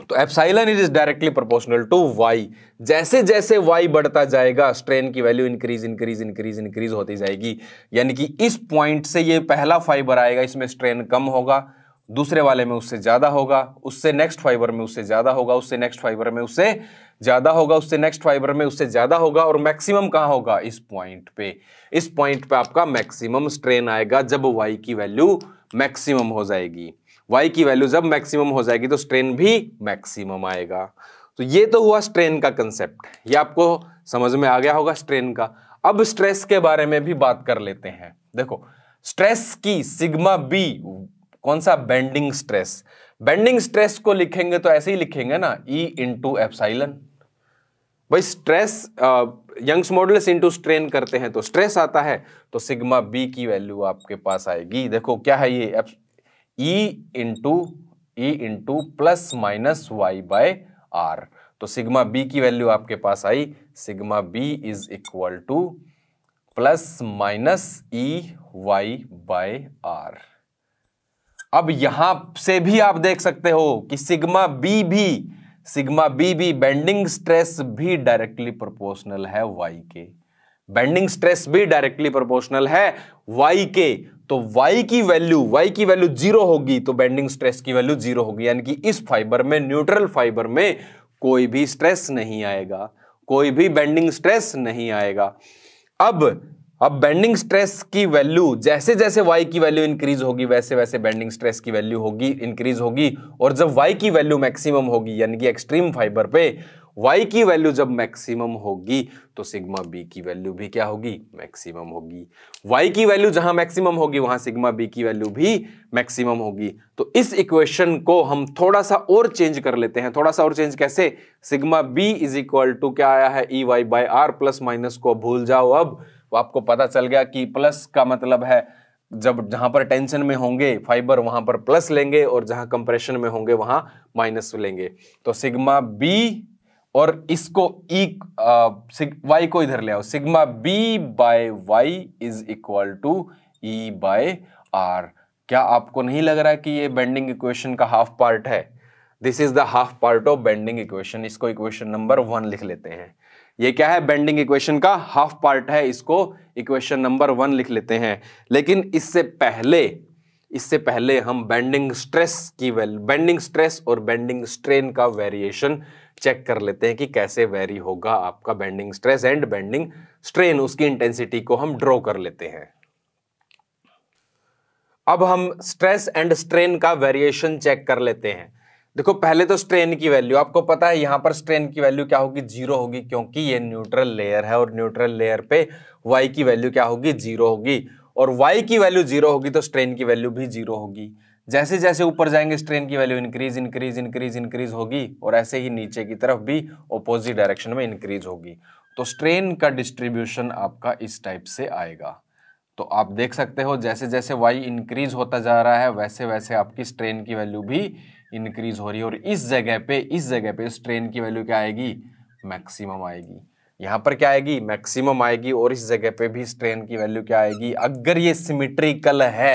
तो epsilon is directly proportional to Y जैसे जैसे वाई बढ़ता जाएगा स्ट्रेन की value increase increase increase increase होती जाएगी यानी कि इस पॉइंट से ये पहला फाइबर आएगा इसमें स्ट्रेन कम होगा दूसरे वाले में उससे ज़्यादा होगा उससे नेक्स्ट फाइबर में उससे ज़्यादा होगा उससे नेक्स्ट फाइबर में उससे ज़्यादा होगा उससे नेक्स्ट फाइबर में उससे ज़्यादा होगा और मैक्सिमम कहाँ होगा इस पॉइंट पे इस पॉइंट पे आपका मैक्सिमम स्ट्रेन आएगा जब वाई की वैल्यू मैक्सिमम हो जाएगी वाई की वैल्यू जब मैक्सिमम हो जाएगी तो स्ट्रेन भी मैक्सिमम आएगा तो ये तो हुआ स्ट्रेन का कंसेप्ट ये आपको समझ में आ गया होगा स्ट्रेन का अब स्ट्रेस के बारे में भी बात कर लेते हैं देखो स्ट्रेस की सिग्मा बी कौन सा बेंडिंग स्ट्रेस बेंडिंग स्ट्रेस को लिखेंगे तो ऐसे ही लिखेंगे ना ई इंटू साइलन भाई stress Young's models into strain करते हैं तो स्ट्रेस आता है तो सिग्मा बी की वैल्यू आपके पास आएगी देखो क्या है ये e into E into plus minus Y by R तो सिग्मा बी की वैल्यू आपके पास आई sigma B is equal to plus minus E Y by R अब यहां से भी आप देख सकते हो कि सिग्मा बी भी सिग्मा बी भी बेंडिंग स्ट्रेस भी डायरेक्टली प्रोपोर्शनल है वाई के बेंडिंग स्ट्रेस भी डायरेक्टली प्रोपोर्शनल है वाई के तो y की वैल्यू y की वैल्यू जीरो होगी तो बेंडिंग स्ट्रेस की वैल्यू जीरो होगी यानी कि इस फाइबर में न्यूट्रल फाइबर में कोई भी स्ट्रेस नहीं आएगा कोई भी बेंडिंग स्ट्रेस नहीं आएगा अब अब बेंडिंग स्ट्रेस की वैल्यू जैसे जैसे y की वैल्यू इंक्रीज होगी वैसे वैसे बेंडिंग स्ट्रेस की वैल्यू होगी इंक्रीज होगी और जब y की वैल्यू मैक्सिमम होगी यानी कि एक्सट्रीम फाइबर पे y की वैल्यू जब मैक्सिमम होगी तो सिग्मा बी की वैल्यू भी क्या होगी मैक्सिमम होगी y की वैल्यू जहां मैक्सिमम होगी वहां सिग्मा बी की वैल्यू भी मैक्सिमम होगी तो इस इक्वेशन को हम थोड़ा सा और चेंज कर लेते हैं थोड़ा सा और चेंज कैसे sigma B is equal to क्या आया है E Y by R plus minus को भूल जाओ अब आपको पता चल गया कि प्लस का मतलब है जब जहां पर टेंशन में होंगे फाइबर वहां पर प्लस लेंगे और जहां कंप्रेशन में होंगे वहां माइनस लेंगे तो सिग्मा बी और इसको ई e, वाई को इधर ले आओ sigma B by Y is equal to E by R क्या आपको नहीं लग रहा कि ये बेंडिंग इक्वेशन का हाफ पार्ट है this is the half part of bending equation इसको इक्वेशन नंबर वन लिख लेते हैं ये क्या है बेंडिंग इक्वेशन का हाफ पार्ट है इसको इक्वेशन नंबर वन लिख लेते हैं लेकिन इससे पहले इससे पहले हम बेंडिंग स्ट्रेस की वैल्यू बेंडिंग स्ट्रेस और बेंडिंग स्ट्रेन का वेरिएशन चेक कर लेते हैं कि कैसे वेरी होगा आपका bending stress and bending strain उसकी इंटेंसिटी को हम ड्रॉ कर लेते हैं अब हम स्ट्रेस एंड स्ट्रेन का वेरिएशन चेक कर लेते हैं देखो पहले तो स्ट्रेन की वैल्यू आपको पता है यहां पर स्ट्रेन की वैल्यू क्या होगी जीरो होगी क्योंकि ये न्यूट्रल लेयर है और न्यूट्रल लेयर पे वाई की वैल्यू क्या होगी जीरो होगी और वाई की वैल्यू जीरो होगी तो स्ट्रेन की वैल्यू भी जीरो होगी जैसे जैसे ऊपर जाएंगे स्ट्रेन की value increase increase increase increase होगी और ऐसे ही नीचे की तरफ भी ओपोजिट डायरेक्शन में इंक्रीज होगी तो स्ट्रेन का डिस्ट्रीब्यूशन आपका इस टाइप से आएगा तो आप देख सकते हो जैसे जैसे वाई इंक्रीज होता जा रहा है वैसे वैसे आपकी स्ट्रेन की वैल्यू भी इंक्रीज हो रही है और इस जगह पे इस जगह पे स्ट्रेन की वैल्यू क्या आएगी मैक्सिमम आएगी यहाँ पर क्या आएगी मैक्सिमम आएगी और इस जगह पे भी स्ट्रेन की वैल्यू क्या आएगी अगर ये सिमिट्रिकल है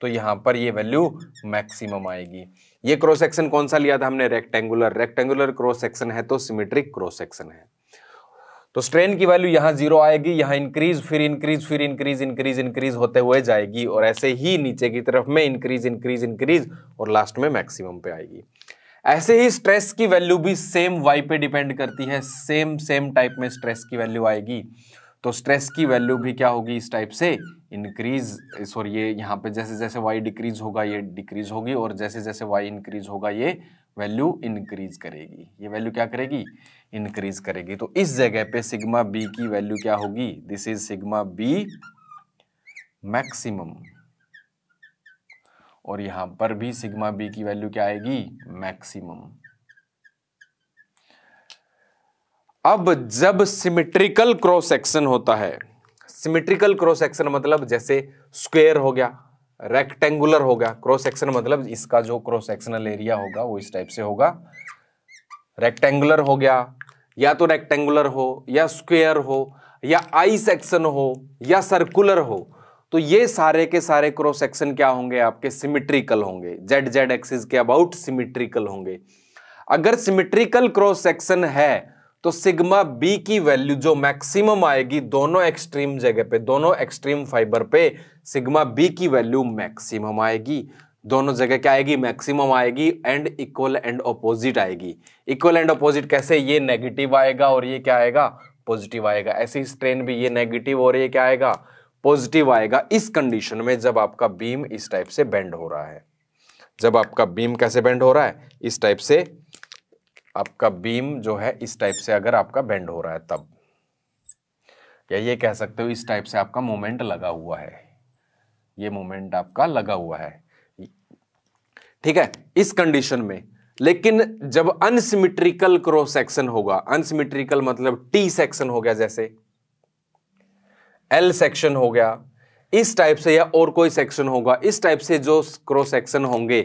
तो यहाँ पर ये वैल्यू मैक्सिमम आएगी ये क्रॉस सेक्शन कौन सा लिया था हमने रेक्टेंगुलर रेक्टेंगुलर क्रॉस सेक्शन है तो सिमेट्रिक क्रॉस सेक्शन है तो स्ट्रेन की वैल्यू यहाँ जीरो आएगी यहाँ इंक्रीज फिर इंक्रीज फिर इंक्रीज इंक्रीज इंक्रीज होते हुए जाएगी और ऐसे ही नीचे की तरफ में इंक्रीज इंक्रीज इंक्रीज और लास्ट में मैक्सिमम पे आएगी ऐसे ही स्ट्रेस की वैल्यू भी सेम वाई पे डिपेंड करती है सेम सेम टाइप में स्ट्रेस की वैल्यू आएगी तो स्ट्रेस की वैल्यू भी क्या होगी इस टाइप से इंक्रीज सॉरी ये यहाँ पे जैसे जैसे वाई डिक्रीज होगा ये डिक्रीज होगी और जैसे जैसे वाई इंक्रीज होगा ये वैल्यू इंक्रीज करेगी ये वैल्यू क्या करेगी इंक्रीज करेगी तो इस जगह पे सिग्मा बी की वैल्यू क्या होगी this is sigma B maximum और यहां पर भी सिग्मा बी की वैल्यू क्या आएगी मैक्सिमम अब जब सिमेट्रिकल क्रॉस सेक्शन होता है सिमेट्रिकल क्रॉस सेक्शन मतलब जैसे स्क्वेयर हो गया रेक्टेंगुलर हो गया क्रॉस सेक्शन मतलब इसका जो क्रॉस सेक्शनल एरिया होगा वो इस टाइप से होगा रेक्टेंगुलर हो गया या तो रेक्टेंगुलर हो या स्क्वेयर हो या आई सेक्शन हो या सर्कुलर हो तो ये सारे के सारे क्रॉस सेक्शन क्या होंगे आपके सिमिट्रिकल होंगे जेड जेड एक्सिस के अबाउट सिमिट्रिकल होंगे अगर सिमिट्रिकल क्रॉस सेक्शन है तो सिग्मा बी की वैल्यू जो मैक्सिमम आएगी दोनों एक्सट्रीम जगह पे दोनों एक्सट्रीम फाइबर पे सिग्मा बी की वैल्यू मैक्सिमम आएगी दोनों जगह क्या आएगी मैक्सिमम आएगी एंड इक्वल एंड ऑपोजिट आएगी इक्वल एंड ऑपोजिट कैसे ये नेगेटिव आएगा और ये क्या आएगा पॉजिटिव आएगा ऐसे ही स्ट्रेन भी ये नेगेटिव और ये क्या आएगा पॉजिटिव आएगा इस कंडीशन में जब आपका बीम इस टाइप से बेंड हो रहा है जब आपका बीम कैसे बेंड हो रहा है इस टाइप से आपका बीम जो है इस टाइप से अगर आपका बेंड हो रहा है तब या ये कह सकते हो इस टाइप से आपका मोमेंट लगा हुआ है ये मोमेंट आपका लगा हुआ है ठीक है इस कंडीशन में लेकिन जब अनसिमिट्रिकल क्रॉस सेक्शन होगा अनसिमिट्रिकल मतलब टी सेक्शन हो गया जैसे एल सेक्शन हो गया इस टाइप से या और कोई सेक्शन होगा इस टाइप से जो क्रॉस सेक्शन होंगे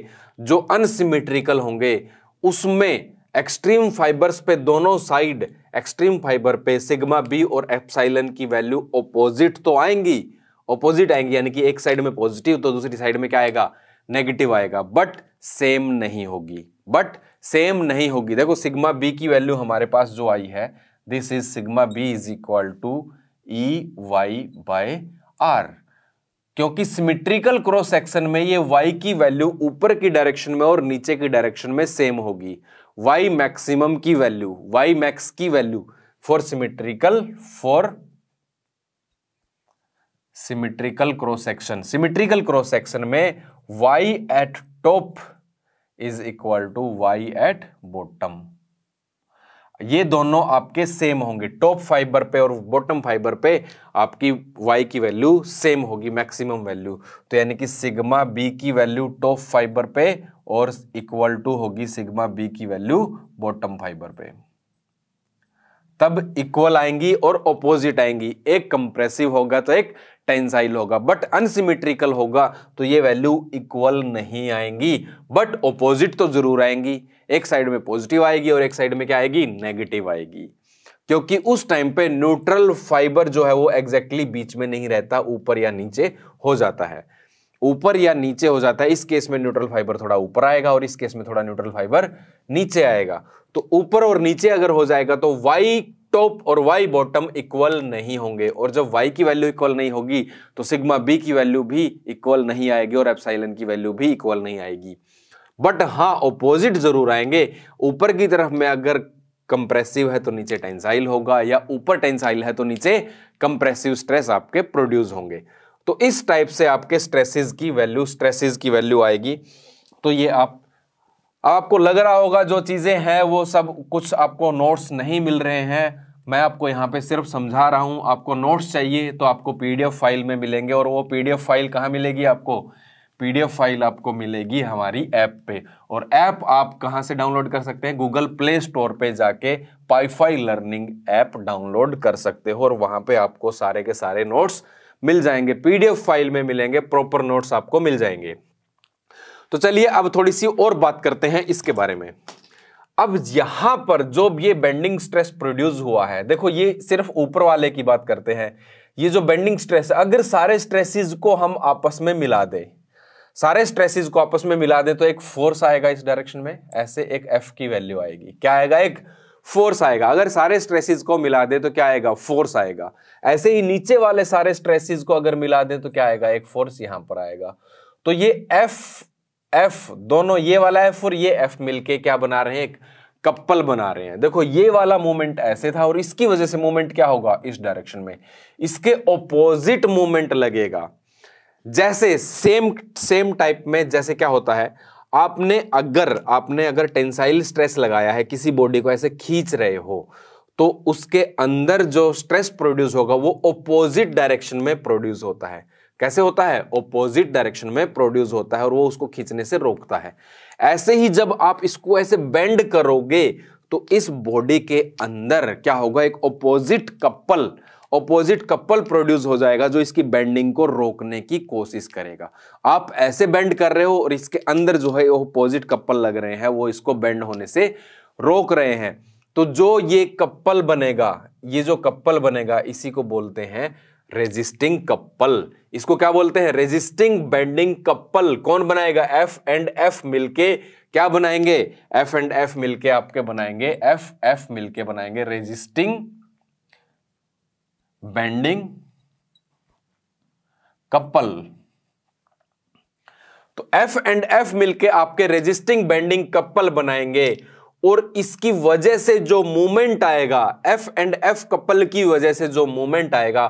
जो अनसिमिट्रिकल होंगे उसमें एक्सट्रीम फाइबर्स पे दोनों साइड एक्सट्रीम फाइबर पे सिग्मा बी और एप्साइलन की वैल्यू ऑपोजिट तो आएंगी ऑपोजिट आएंगी यानी कि एक साइड में पॉजिटिव तो दूसरी साइड में क्या आएगा नेगेटिव आएगा बट सेम नहीं होगी बट सेम नहीं होगी देखो सिग्मा बी की वैल्यू हमारे पास जो आई है this is sigma B is equal to E Y by R क्योंकि सिमिट्रिकल क्रॉस सेक्शन में ये वाई की वैल्यू ऊपर की डायरेक्शन में और नीचे की डायरेक्शन में सेम होगी वाई मैक्सिमम की वैल्यू वाई मैक्स की value for symmetrical for symmetrical cross section symmetrical cross section में y at top is equal to y at bottom ये दोनों आपके सेम होंगे टॉप फाइबर पे और बॉटम फाइबर पे आपकी वाई की वैल्यू सेम होगी मैक्सिमम वैल्यू तो यानी कि सिग्मा बी की वैल्यू टॉप फाइबर पे और इक्वल टू होगी सिग्मा बी की वैल्यू बॉटम फाइबर पे तब इक्वल आएंगी और ऑपोजिट आएंगी एक कंप्रेसिव होगा तो एक टेंसाइल होगा बट अनसिमेट्रिकल होगा तो ये वैल्यू इक्वल नहीं आएंगी बट ऑपोजिट तो जरूर आएंगी एक साइड में पॉजिटिव आएगी और एक साइड में क्या आएगी नेगेटिव आएगी क्योंकि उस टाइम पे न्यूट्रल फाइबर जो है वो एग्जैक्टली exactly बीच में नहीं रहता ऊपर या नीचे हो जाता है ऊपर या नीचे हो जाता है इस केस में न्यूट्रल फाइबर थोड़ा ऊपर आएगा और इस केस में थोड़ा न्यूट्रल फाइबर नीचे आएगा तो ऊपर और नीचे अगर हो जाएगा तो वाई टॉप और वाई बॉटम इक्वल नहीं होंगे और जब वाई की वैल्यू इक्वल नहीं होगी तो सिग्मा बी की वैल्यू भी इक्वल नहीं आएगी और एप्साइलन की वैल्यू भी इक्वल नहीं आएगी बट हाँ ऑपोजिट जरूर आएंगे ऊपर की तरफ में अगर कंप्रेसिव है तो नीचे टेंसाइल होगा या ऊपर टेंसाइल है तो नीचे कंप्रेसिव स्ट्रेस आपके प्रोड्यूस होंगे तो इस टाइप से आपके स्ट्रेसेस की वैल्यू स्ट्रेसेस की वैल्यू आएगी तो ये आप अब आपको लग रहा होगा जो चीज़ें हैं वो सब कुछ आपको नोट्स नहीं मिल रहे हैं मैं आपको यहाँ पे सिर्फ समझा रहा हूँ आपको नोट्स चाहिए तो आपको पीडीएफ फाइल में मिलेंगे और वो पीडीएफ फाइल कहाँ मिलेगी आपको पीडीएफ फाइल आपको मिलेगी हमारी ऐप पे और ऐप आप कहाँ से डाउनलोड कर सकते हैं गूगल प्ले स्टोर पे जाके पाईफाई लर्निंग ऐप डाउनलोड कर सकते हो और वहाँ पे आपको सारे के सारे नोट्स मिल जाएंगे पीडीएफ फाइल में मिलेंगे प्रॉपर नोट्स आपको मिल जाएंगे तो चलिए अब थोड़ी सी और बात करते हैं इसके बारे में अब यहां पर जो ये बेंडिंग स्ट्रेस प्रोड्यूस हुआ है देखो ये सिर्फ ऊपर वाले की बात करते हैं ये जो बेंडिंग स्ट्रेस अगर सारे स्ट्रेसेस को हम आपस में मिला दें सारे स्ट्रेसेस को आपस में मिला दें तो एक फोर्स आएगा इस डायरेक्शन में ऐसे एक एफ की वैल्यू आएगी क्या आएगा एक फोर्स आएगा अगर सारे स्ट्रेसेस को मिला दें तो क्या आएगा फोर्स आएगा ऐसे ही नीचे वाले सारे स्ट्रेसेस को अगर मिला दें तो क्या आएगा एक फोर्स यहां पर आएगा तो ये एफ एफ दोनों ये वाला एफ और ये एफ मिलके क्या बना रहे हैं एक कप्पल बना रहे हैं देखो ये वाला मूवमेंट ऐसे था और इसकी वजह से मूवमेंट क्या होगा इस डायरेक्शन में इसके ओपोजिट मूवमेंट लगेगा जैसे सेम सेम टाइप में जैसे क्या होता है आपने अगर आपने अगर टेंसाइल स्ट्रेस लगाया है किसी बॉडी को ऐसे खींच रहे हो तो उसके अंदर जो स्ट्रेस प्रोड्यूस होगा वो ओपोजिट डायरेक्शन में प्रोड्यूस होता है कैसे होता है ओपोजिट डायरेक्शन में प्रोड्यूस होता है और वो उसको खींचने से रोकता है ऐसे ही जब आप इसको ऐसे बेंड करोगे तो इस बॉडी के अंदर क्या होगा एक opposite couple opposite couple produce हो जाएगा जो इसकी बेंडिंग को रोकने की कोशिश करेगा आप ऐसे बेंड कर रहे हो और इसके अंदर जो है ओपोजिट कपल लग रहे हैं वो इसको बेंड होने से रोक रहे हैं तो जो ये कपल बनेगा ये जो कपल बनेगा इसी को बोलते हैं रेजिस्टिंग कप्पल इसको क्या बोलते हैं रेजिस्टिंग बेंडिंग कप्पल कौन बनाएगा एफ एंड एफ मिलके क्या बनाएंगे एफ एंड एफ मिलके आपके बनाएंगे एफ एफ मिलके बनाएंगे रेजिस्टिंग बेंडिंग कपल तो एफ एंड एफ मिलके आपके रेजिस्टिंग बेंडिंग कपल बनाएंगे और इसकी वजह से जो मूवमेंट आएगा एफ एंड एफ कपल की वजह से जो मूवमेंट आएगा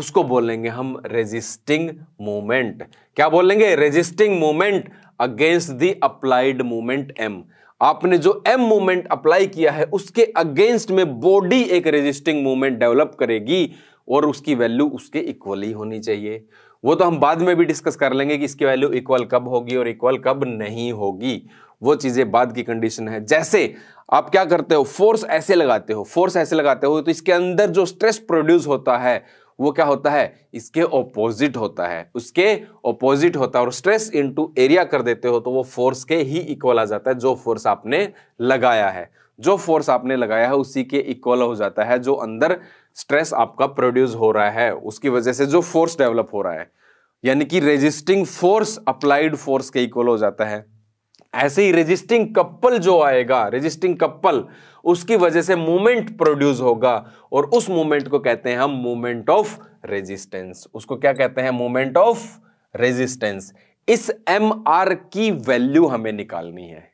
उसको बोलेंगे हम रेजिस्टिंग मूवमेंट क्या बोलेंगे resisting movement against the applied moment M आपने जो एम मूवमेंट अप्लाई किया है उसके अगेंस्ट में बॉडी एक रेजिस्टिंग मोमेंट डेवलप करेगी और उसकी वैल्यू उसके इक्वल ही होनी चाहिए वो तो हम बाद में भी डिस्कस कर लेंगे कि इसकी वैल्यू इक्वल कब होगी और इक्वल कब नहीं होगी वो चीज़ें बाद की कंडीशन है जैसे आप क्या करते हो फोर्स ऐसे लगाते हो फोर्स ऐसे लगाते हो तो इसके अंदर जो स्ट्रेस प्रोड्यूस होता है वो क्या होता है इसके ओपोजिट होता है उसके ओपोजिट होता है और स्ट्रेस इनटू एरिया कर देते हो तो वो फोर्स के ही इक्वल आ जाता है जो फोर्स आपने लगाया है जो फोर्स आपने लगाया है उसी के इक्वल हो जाता है जो अंदर स्ट्रेस आपका प्रोड्यूस हो रहा है उसकी वजह से जो फोर्स डेवलप हो रहा है यानी कि रेजिस्टिंग फोर्स अप्लाइड फोर्स के इक्वल हो जाता है ऐसे ही रेजिस्टिंग कप्पल जो आएगा रेजिस्टिंग कप्पल उसकी वजह से मूवमेंट प्रोड्यूस होगा और उस मूवमेंट को कहते हैं हम मूवमेंट ऑफ रेजिस्टेंस उसको क्या कहते हैं मूवमेंट ऑफ रेजिस्टेंस इस एम आर की वैल्यू हमें निकालनी है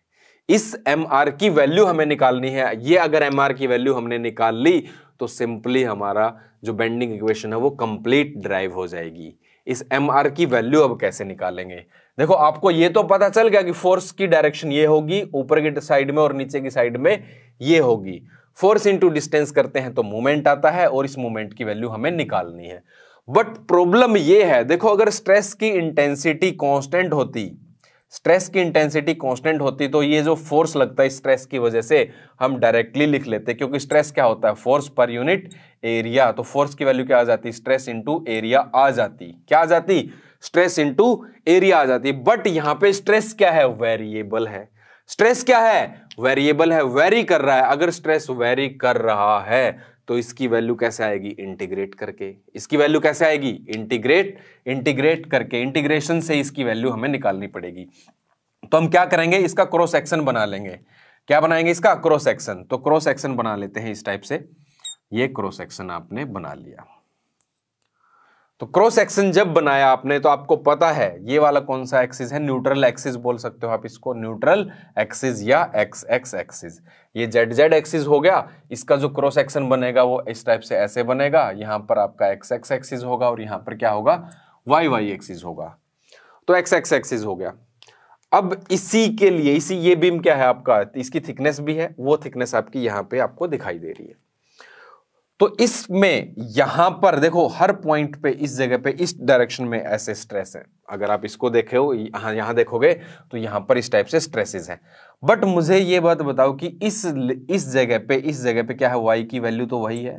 इस एम आर की वैल्यू हमें निकालनी है ये अगर एम आर की वैल्यू हमने निकाल ली तो सिंपली हमारा जो बेंडिंग इक्वेशन है वो कंप्लीट ड्राइव हो जाएगी इस एम आर की वैल्यू अब कैसे निकालेंगे देखो आपको ये तो पता चल गया कि फोर्स की डायरेक्शन ये होगी ऊपर की साइड में और नीचे की साइड में ये होगी फोर्स इंटू डिस्टेंस करते हैं तो मोमेंट आता है और इस मोमेंट की वैल्यू हमें निकालनी है बट प्रॉब्लम ये है देखो अगर स्ट्रेस की इंटेंसिटी कांस्टेंट होती स्ट्रेस की इंटेंसिटी कांस्टेंट होती तो ये जो फोर्स लगता है स्ट्रेस की वजह से हम डायरेक्टली लिख लेते क्योंकि स्ट्रेस क्या होता है फोर्स पर यूनिट एरिया तो फोर्स की वैल्यू क्या आ जाती स्ट्रेस इंटू एरिया आ जाती क्या आ जाती स्ट्रेस इंटू एरिया आ जाती है बट यहां पे स्ट्रेस क्या है वेरिएबल है स्ट्रेस क्या है वेरिएबल है वेरी कर रहा है अगर स्ट्रेस वेरी कर रहा है तो इसकी वैल्यू कैसे आएगी इंटीग्रेट करके इसकी वैल्यू कैसे आएगी इंटीग्रेट इंटीग्रेट करके इंटीग्रेशन से इसकी वैल्यू हमें निकालनी पड़ेगी तो हम क्या करेंगे इसका क्रॉस एक्शन बना लेंगे क्या बनाएंगे इसका क्रॉस एक्शन तो क्रॉस एक्शन बना लेते हैं इस टाइप से ये क्रॉस एक्शन आपने बना लिया तो क्रॉस एक्शन जब बनाया आपने तो आपको पता है ये वाला कौन सा एक्सिस है न्यूट्रल एक्सिस बोल सकते हो आप इसको न्यूट्रल एक्सिस या एक्स एक्स एक्सिस ये जेड जेड एक्सिस हो गया इसका जो क्रॉस एक्सन बनेगा वो इस टाइप से ऐसे बनेगा यहां पर आपका एक्स एक्स एक्सिस होगा और यहां पर क्या होगा वाई वाई एक्सिस होगा तो एक्स एक्स एक्सिस हो गया अब इसी के लिए इसी ये बीम क्या है आपका इसकी थिकनेस भी है वो थिकनेस आपकी यहाँ पे आपको दिखाई दे रही है तो इसमें यहां पर देखो हर पॉइंट पे इस जगह पे इस डायरेक्शन में ऐसे स्ट्रेस है अगर आप इसको देखे हो यहां यहां देखोगे तो यहां पर इस टाइप से स्ट्रेसेस हैं बट मुझे ये बात बताओ कि इस इस जगह पे इस जगह पे क्या है वाई की वैल्यू तो वही है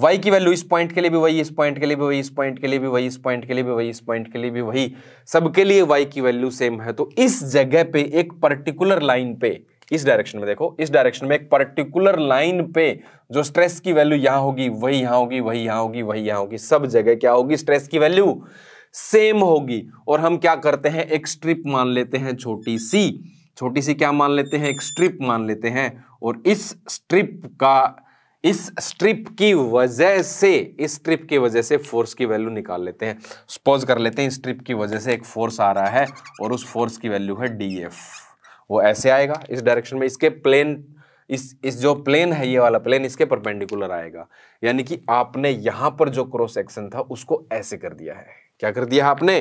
वाई की वैल्यू इस पॉइंट के लिए भी वही इस पॉइंट के लिए भी वही इस पॉइंट के लिए भी वही इस पॉइंट के लिए भी वही इस पॉइंट के लिए भी वही सबके लिए वाई की वैल्यू सेम है तो इस जगह पे एक पर्टिकुलर लाइन पे इस डायरेक्शन में देखो इस डायरेक्शन में एक पर्टिकुलर लाइन पे जो स्ट्रेस की वैल्यू यहां होगी वही यहां होगी वही यहां होगी वही यहां होगी सब जगह क्या होगी स्ट्रेस की वैल्यू सेम होगी और हम क्या करते हैं एक स्ट्रिप मान लेते हैं छोटी सी छोटी सी क्या मान लेते हैं एक स्ट्रिप मान लेते हैं और इस स्ट्रिप का इस स्ट्रिप की वजह से इस स्ट्रिप की वजह से फोर्स की वैल्यू निकाल लेते हैं सपोज कर लेते हैं स्ट्रिप की वजह से एक फोर्स आ रहा है और उस फोर्स की वैल्यू है डी एफ वो ऐसे आएगा इस डायरेक्शन में इसके प्लेन इस इस जो प्लेन है ये वाला प्लेन इसके परपेंडिकुलर आएगा यानी कि आपने यहां पर जो क्रॉस सेक्शन था उसको ऐसे कर दिया है क्या कर दिया आपने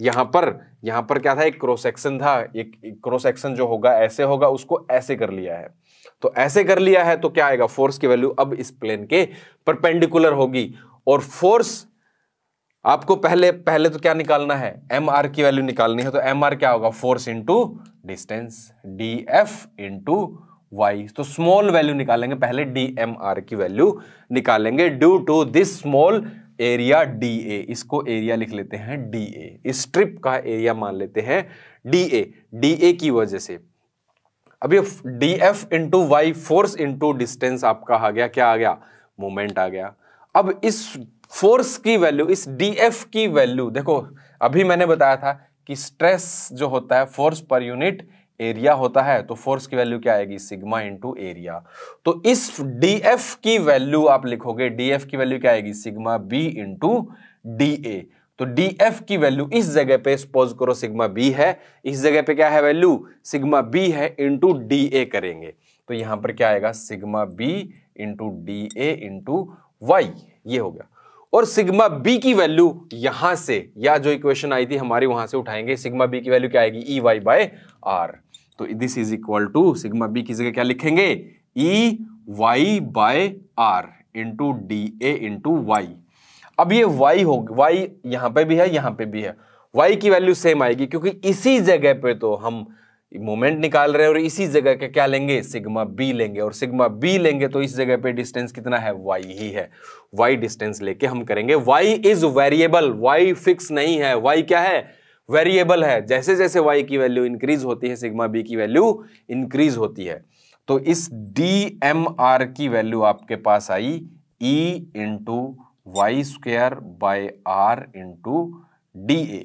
यहां पर यहां पर क्या था एक क्रॉस सेक्शन था एक क्रॉस सेक्शन जो होगा ऐसे होगा उसको ऐसे कर लिया है तो ऐसे कर लिया है तो क्या आएगा फोर्स की वैल्यू अब इस प्लेन के परपेंडिकुलर होगी और फोर्स आपको पहले पहले तो क्या निकालना है एम आर की वैल्यू निकालनी है तो एम आर क्या होगा force into distance D F into Y तो स्मॉल वैल्यू निकालेंगे पहले डी एम आर की वैल्यू निकालेंगे due to this small area D A इसको एरिया लिख लेते हैं डी ए इस स्ट्रिप का एरिया मान लेते हैं डी ए डी ए की वजह से अभी D F into Y force into distance आपका आ गया क्या आ गया मोमेंट आ गया अब इस फोर्स की वैल्यू इस डीएफ की वैल्यू देखो अभी मैंने बताया था कि स्ट्रेस जो होता है फोर्स पर यूनिट एरिया होता है तो फोर्स की वैल्यू क्या आएगी सिग्मा इंटू एरिया तो इस डीएफ की वैल्यू आप लिखोगे डीएफ की वैल्यू क्या आएगी sigma B into D A तो डी एफ की वैल्यू इस जगह पे सपोज करो सिग्मा बी है इस जगह पे क्या है वैल्यू सिग्मा बी है इंटू डी ए करेंगे तो यहां पर क्या आएगा sigma B into D A into Y ये हो गया और सिग्मा बी की वैल्यू यहां से या जो इक्वेशन आई थी हमारी वहां से उठाएंगे सिग्मा बी की वैल्यू क्या आएगी ई वाई बाय आर तो this is equal to sigma B की जगह क्या लिखेंगे E Y by R into D A into Y अब ये वाई हो वाई यहां पे भी है यहां पे भी है वाई की वैल्यू सेम आएगी क्योंकि इसी जगह पे तो हम मोमेंट निकाल रहे हैं और इसी जगह के क्या लेंगे सिग्मा बी लेंगे और सिग्मा बी लेंगे तो इस जगह पे डिस्टेंस कितना है वाई ही है वाई डिस्टेंस लेके हम करेंगे Y is variable Y fix नहीं है वाई क्या है वेरिएबल है जैसे जैसे वाई की वैल्यू इंक्रीज होती है सिग्मा बी की वैल्यू इंक्रीज होती है तो इस डी एम आर की वैल्यू आपके पास आई E into Y square by R into D A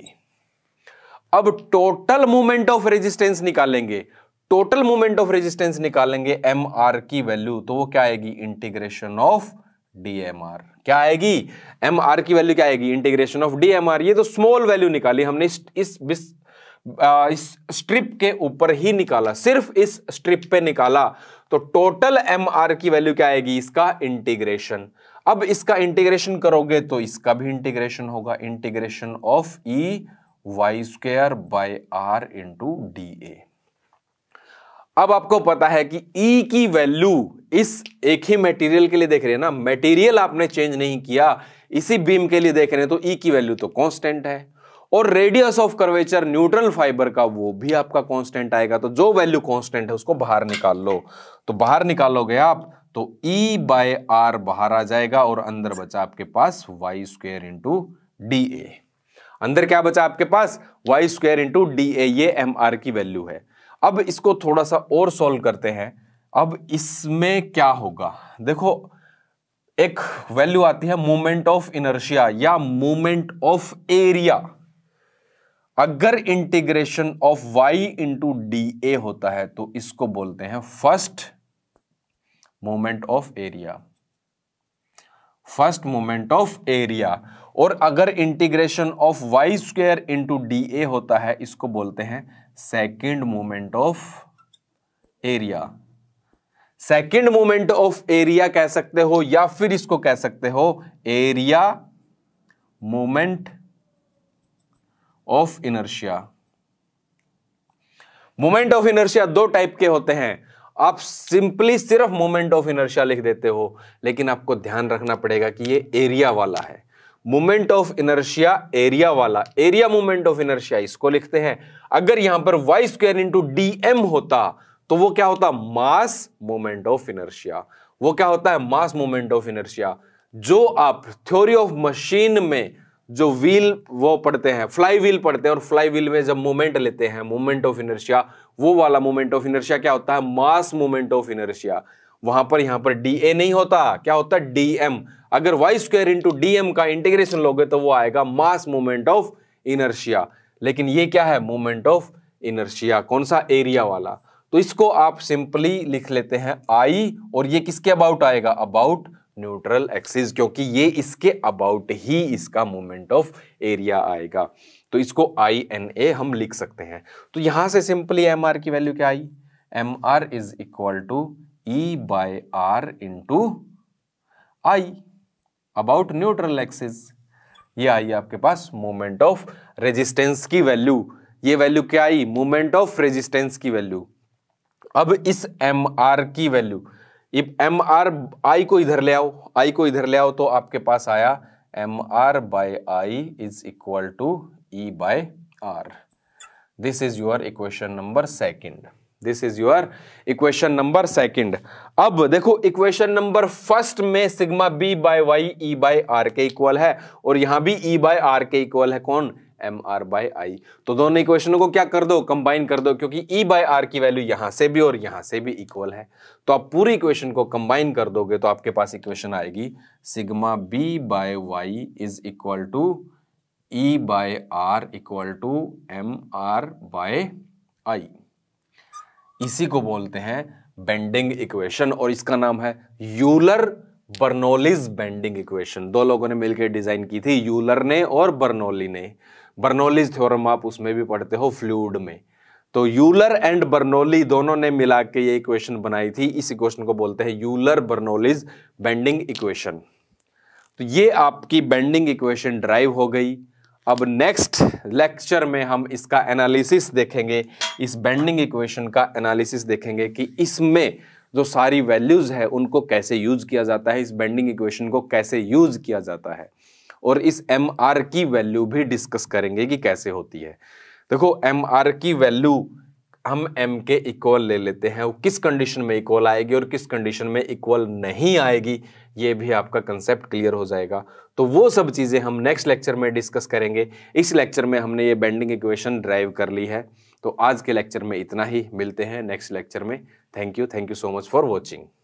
अब टोटल मूवमेंट ऑफ रेजिस्टेंस निकालेंगे टोटल मूवमेंट ऑफ रेजिस्टेंस निकालेंगे एम आर की वैल्यू तो वो क्या आएगी इंटीग्रेशन ऑफ डीएमआर क्या आएगी एम आर की वैल्यू क्या आएगी इंटीग्रेशन ऑफ डीएमआर ये तो स्मॉल वैल्यू निकाली हमने इस इस, इस, स्ट्रिप के ऊपर ही निकाला सिर्फ इस स्ट्रिप पे निकाला तो टोटल एम आर की वैल्यू क्या आएगी इसका इंटीग्रेशन अब इसका इंटीग्रेशन करोगे तो इसका भी इंटीग्रेशन होगा integration of E e Y square by R into D A अब आपको पता है कि E की वैल्यू इस एक ही मटेरियल के लिए देख रहे हैं ना मटेरियल आपने चेंज नहीं किया इसी बीम के लिए देख रहे हैं तो E की वैल्यू तो कांस्टेंट है और radius of curvature neutral fibre का वो भी आपका कांस्टेंट आएगा तो जो वैल्यू कांस्टेंट है उसको बाहर निकाल लो तो बाहर निकालोगे आप तो ई बाय आर बाहर आ जाएगा और अंदर बचा आपके पास Y square into D A अंदर क्या बचा आपके पास Y square into D A ये एम आर की वैल्यू है अब इसको थोड़ा सा और सॉल्व करते हैं अब इसमें क्या होगा देखो एक वैल्यू आती है मूवमेंट ऑफ इनर्शिया या मूवमेंट ऑफ एरिया अगर integration of Y into D A होता है तो इसको बोलते हैं first movement of area first movement of area और अगर integration of Y square into D A होता है इसको बोलते हैं second moment of area second moment of area कह सकते हो या फिर इसको कह सकते हो area moment of inertia moment of inertia दो टाइप के होते हैं आप सिंपली सिर्फ मोमेंट ऑफ इनर्शिया लिख देते हो लेकिन आपको ध्यान रखना पड़ेगा कि ये एरिया वाला है मोमेंट ऑफ इनर्शिया एरिया वाला एरिया मोमेंट ऑफ इनर्शिया इसको लिखते हैं अगर यहां पर वाई स्क्वेयर इंटू डी होता तो वो क्या होता मास मोमेंट ऑफ इनर्शिया वो क्या होता है मास मोमेंट ऑफ इनर्शिया जो आप थ्योरी ऑफ मशीन में जो व्हील वो पढ़ते हैं फ्लाई व्हील पढ़ते हैं और फ्लाई व्हील में जब मोमेंट लेते हैं मोमेंट ऑफ इनर्शिया वो वाला मोमेंट ऑफ इनर्शिया क्या होता है मास मोमेंट ऑफ इनर्शिया वहां पर यहां पर डी ए नहीं होता क्या होता है डी एम अगर Y square into D M का इंटीग्रेशन लोगे तो वो आएगा मास मोमेंट ऑफ इनर्शिया लेकिन ये क्या है मोमेंट ऑफ इनर्शिया कौन सा एरिया वाला तो इसको आप सिंपली लिख लेते हैं आई और ये किसके अबाउट आएगा अबाउट न्यूट्रल एक्सिस क्योंकि ये इसके अबाउट ही इसका मोमेंट ऑफ एरिया आएगा तो इसको आई एन ए हम लिख सकते हैं तो यहां से सिंपली एम आर की वैल्यू क्या आई M R is equal to E by R into I about neutral axis. ये आई आपके पास मोमेंट ऑफ रेजिस्टेंस की वैल्यू ये वैल्यू क्या आई मोमेंट ऑफ रेजिस्टेंस की वैल्यू अब इस एम आर की वैल्यू एम आर आई को इधर ले आओ आई को इधर ले आओ तो आपके पास आया M R by I is equal to E by R this is your equation number second this is your equation number second अब देखो इक्वेशन नंबर फर्स्ट में sigma B by Y E by R के इक्वल है और यहां भी ई बाय आर के इक्वल है कौन एम आर बाय आई तो दोनों इक्वेशनों को क्या कर दो कंबाइन कर दो क्योंकि ई बाय आर की वैल्यू यहां से भी और यहां से भी इक्वल है तो आप पूरी इक्वेशन को कंबाइन कर दोगे तो आपके पास इक्वेशन आएगी sigma B by Y is equal to E by R equal to M R by I इसी को बोलते हैं बेंडिंग इक्वेशन और इसका नाम है यूलर बर्नोलिस बेंडिंग इक्वेशन दो लोगों ने मिलकर डिजाइन की थी यूलर ने और बर्नोली ने बर्नोलिस थ्योरम आप उसमें भी पढ़ते हो फ्लूड में तो यूलर एंड बर्नोली दोनों ने मिला के ये इक्वेशन बनाई थी इस इक्वेशन को बोलते हैं यूलर बर्नोलिस बेंडिंग इक्वेशन तो ये आपकी बेंडिंग इक्वेशन ड्राइव हो गई अब नेक्स्ट लेक्चर में हम इसका एनालिसिस देखेंगे इस बेंडिंग इक्वेशन का एनालिसिस देखेंगे कि इसमें जो सारी वैल्यूज़ है उनको कैसे यूज़ किया जाता है इस बेंडिंग इक्वेशन को कैसे यूज़ किया जाता है और इस एम आर की वैल्यू भी डिस्कस करेंगे कि कैसे होती है देखो एम आर की वैल्यू हम एम के इक्वल ले लेते हैं वो किस कंडीशन में इक्वल आएगी और किस कंडीशन में इक्वल नहीं आएगी ये भी आपका कंसेप्ट क्लियर हो जाएगा तो वो सब चीज़ें हम नेक्स्ट लेक्चर में डिस्कस करेंगे इस लेक्चर में हमने ये बेंडिंग इक्वेशन ड्राइव कर ली है तो आज के लेक्चर में इतना ही मिलते हैं नेक्स्ट लेक्चर में thank you thank you so much for watching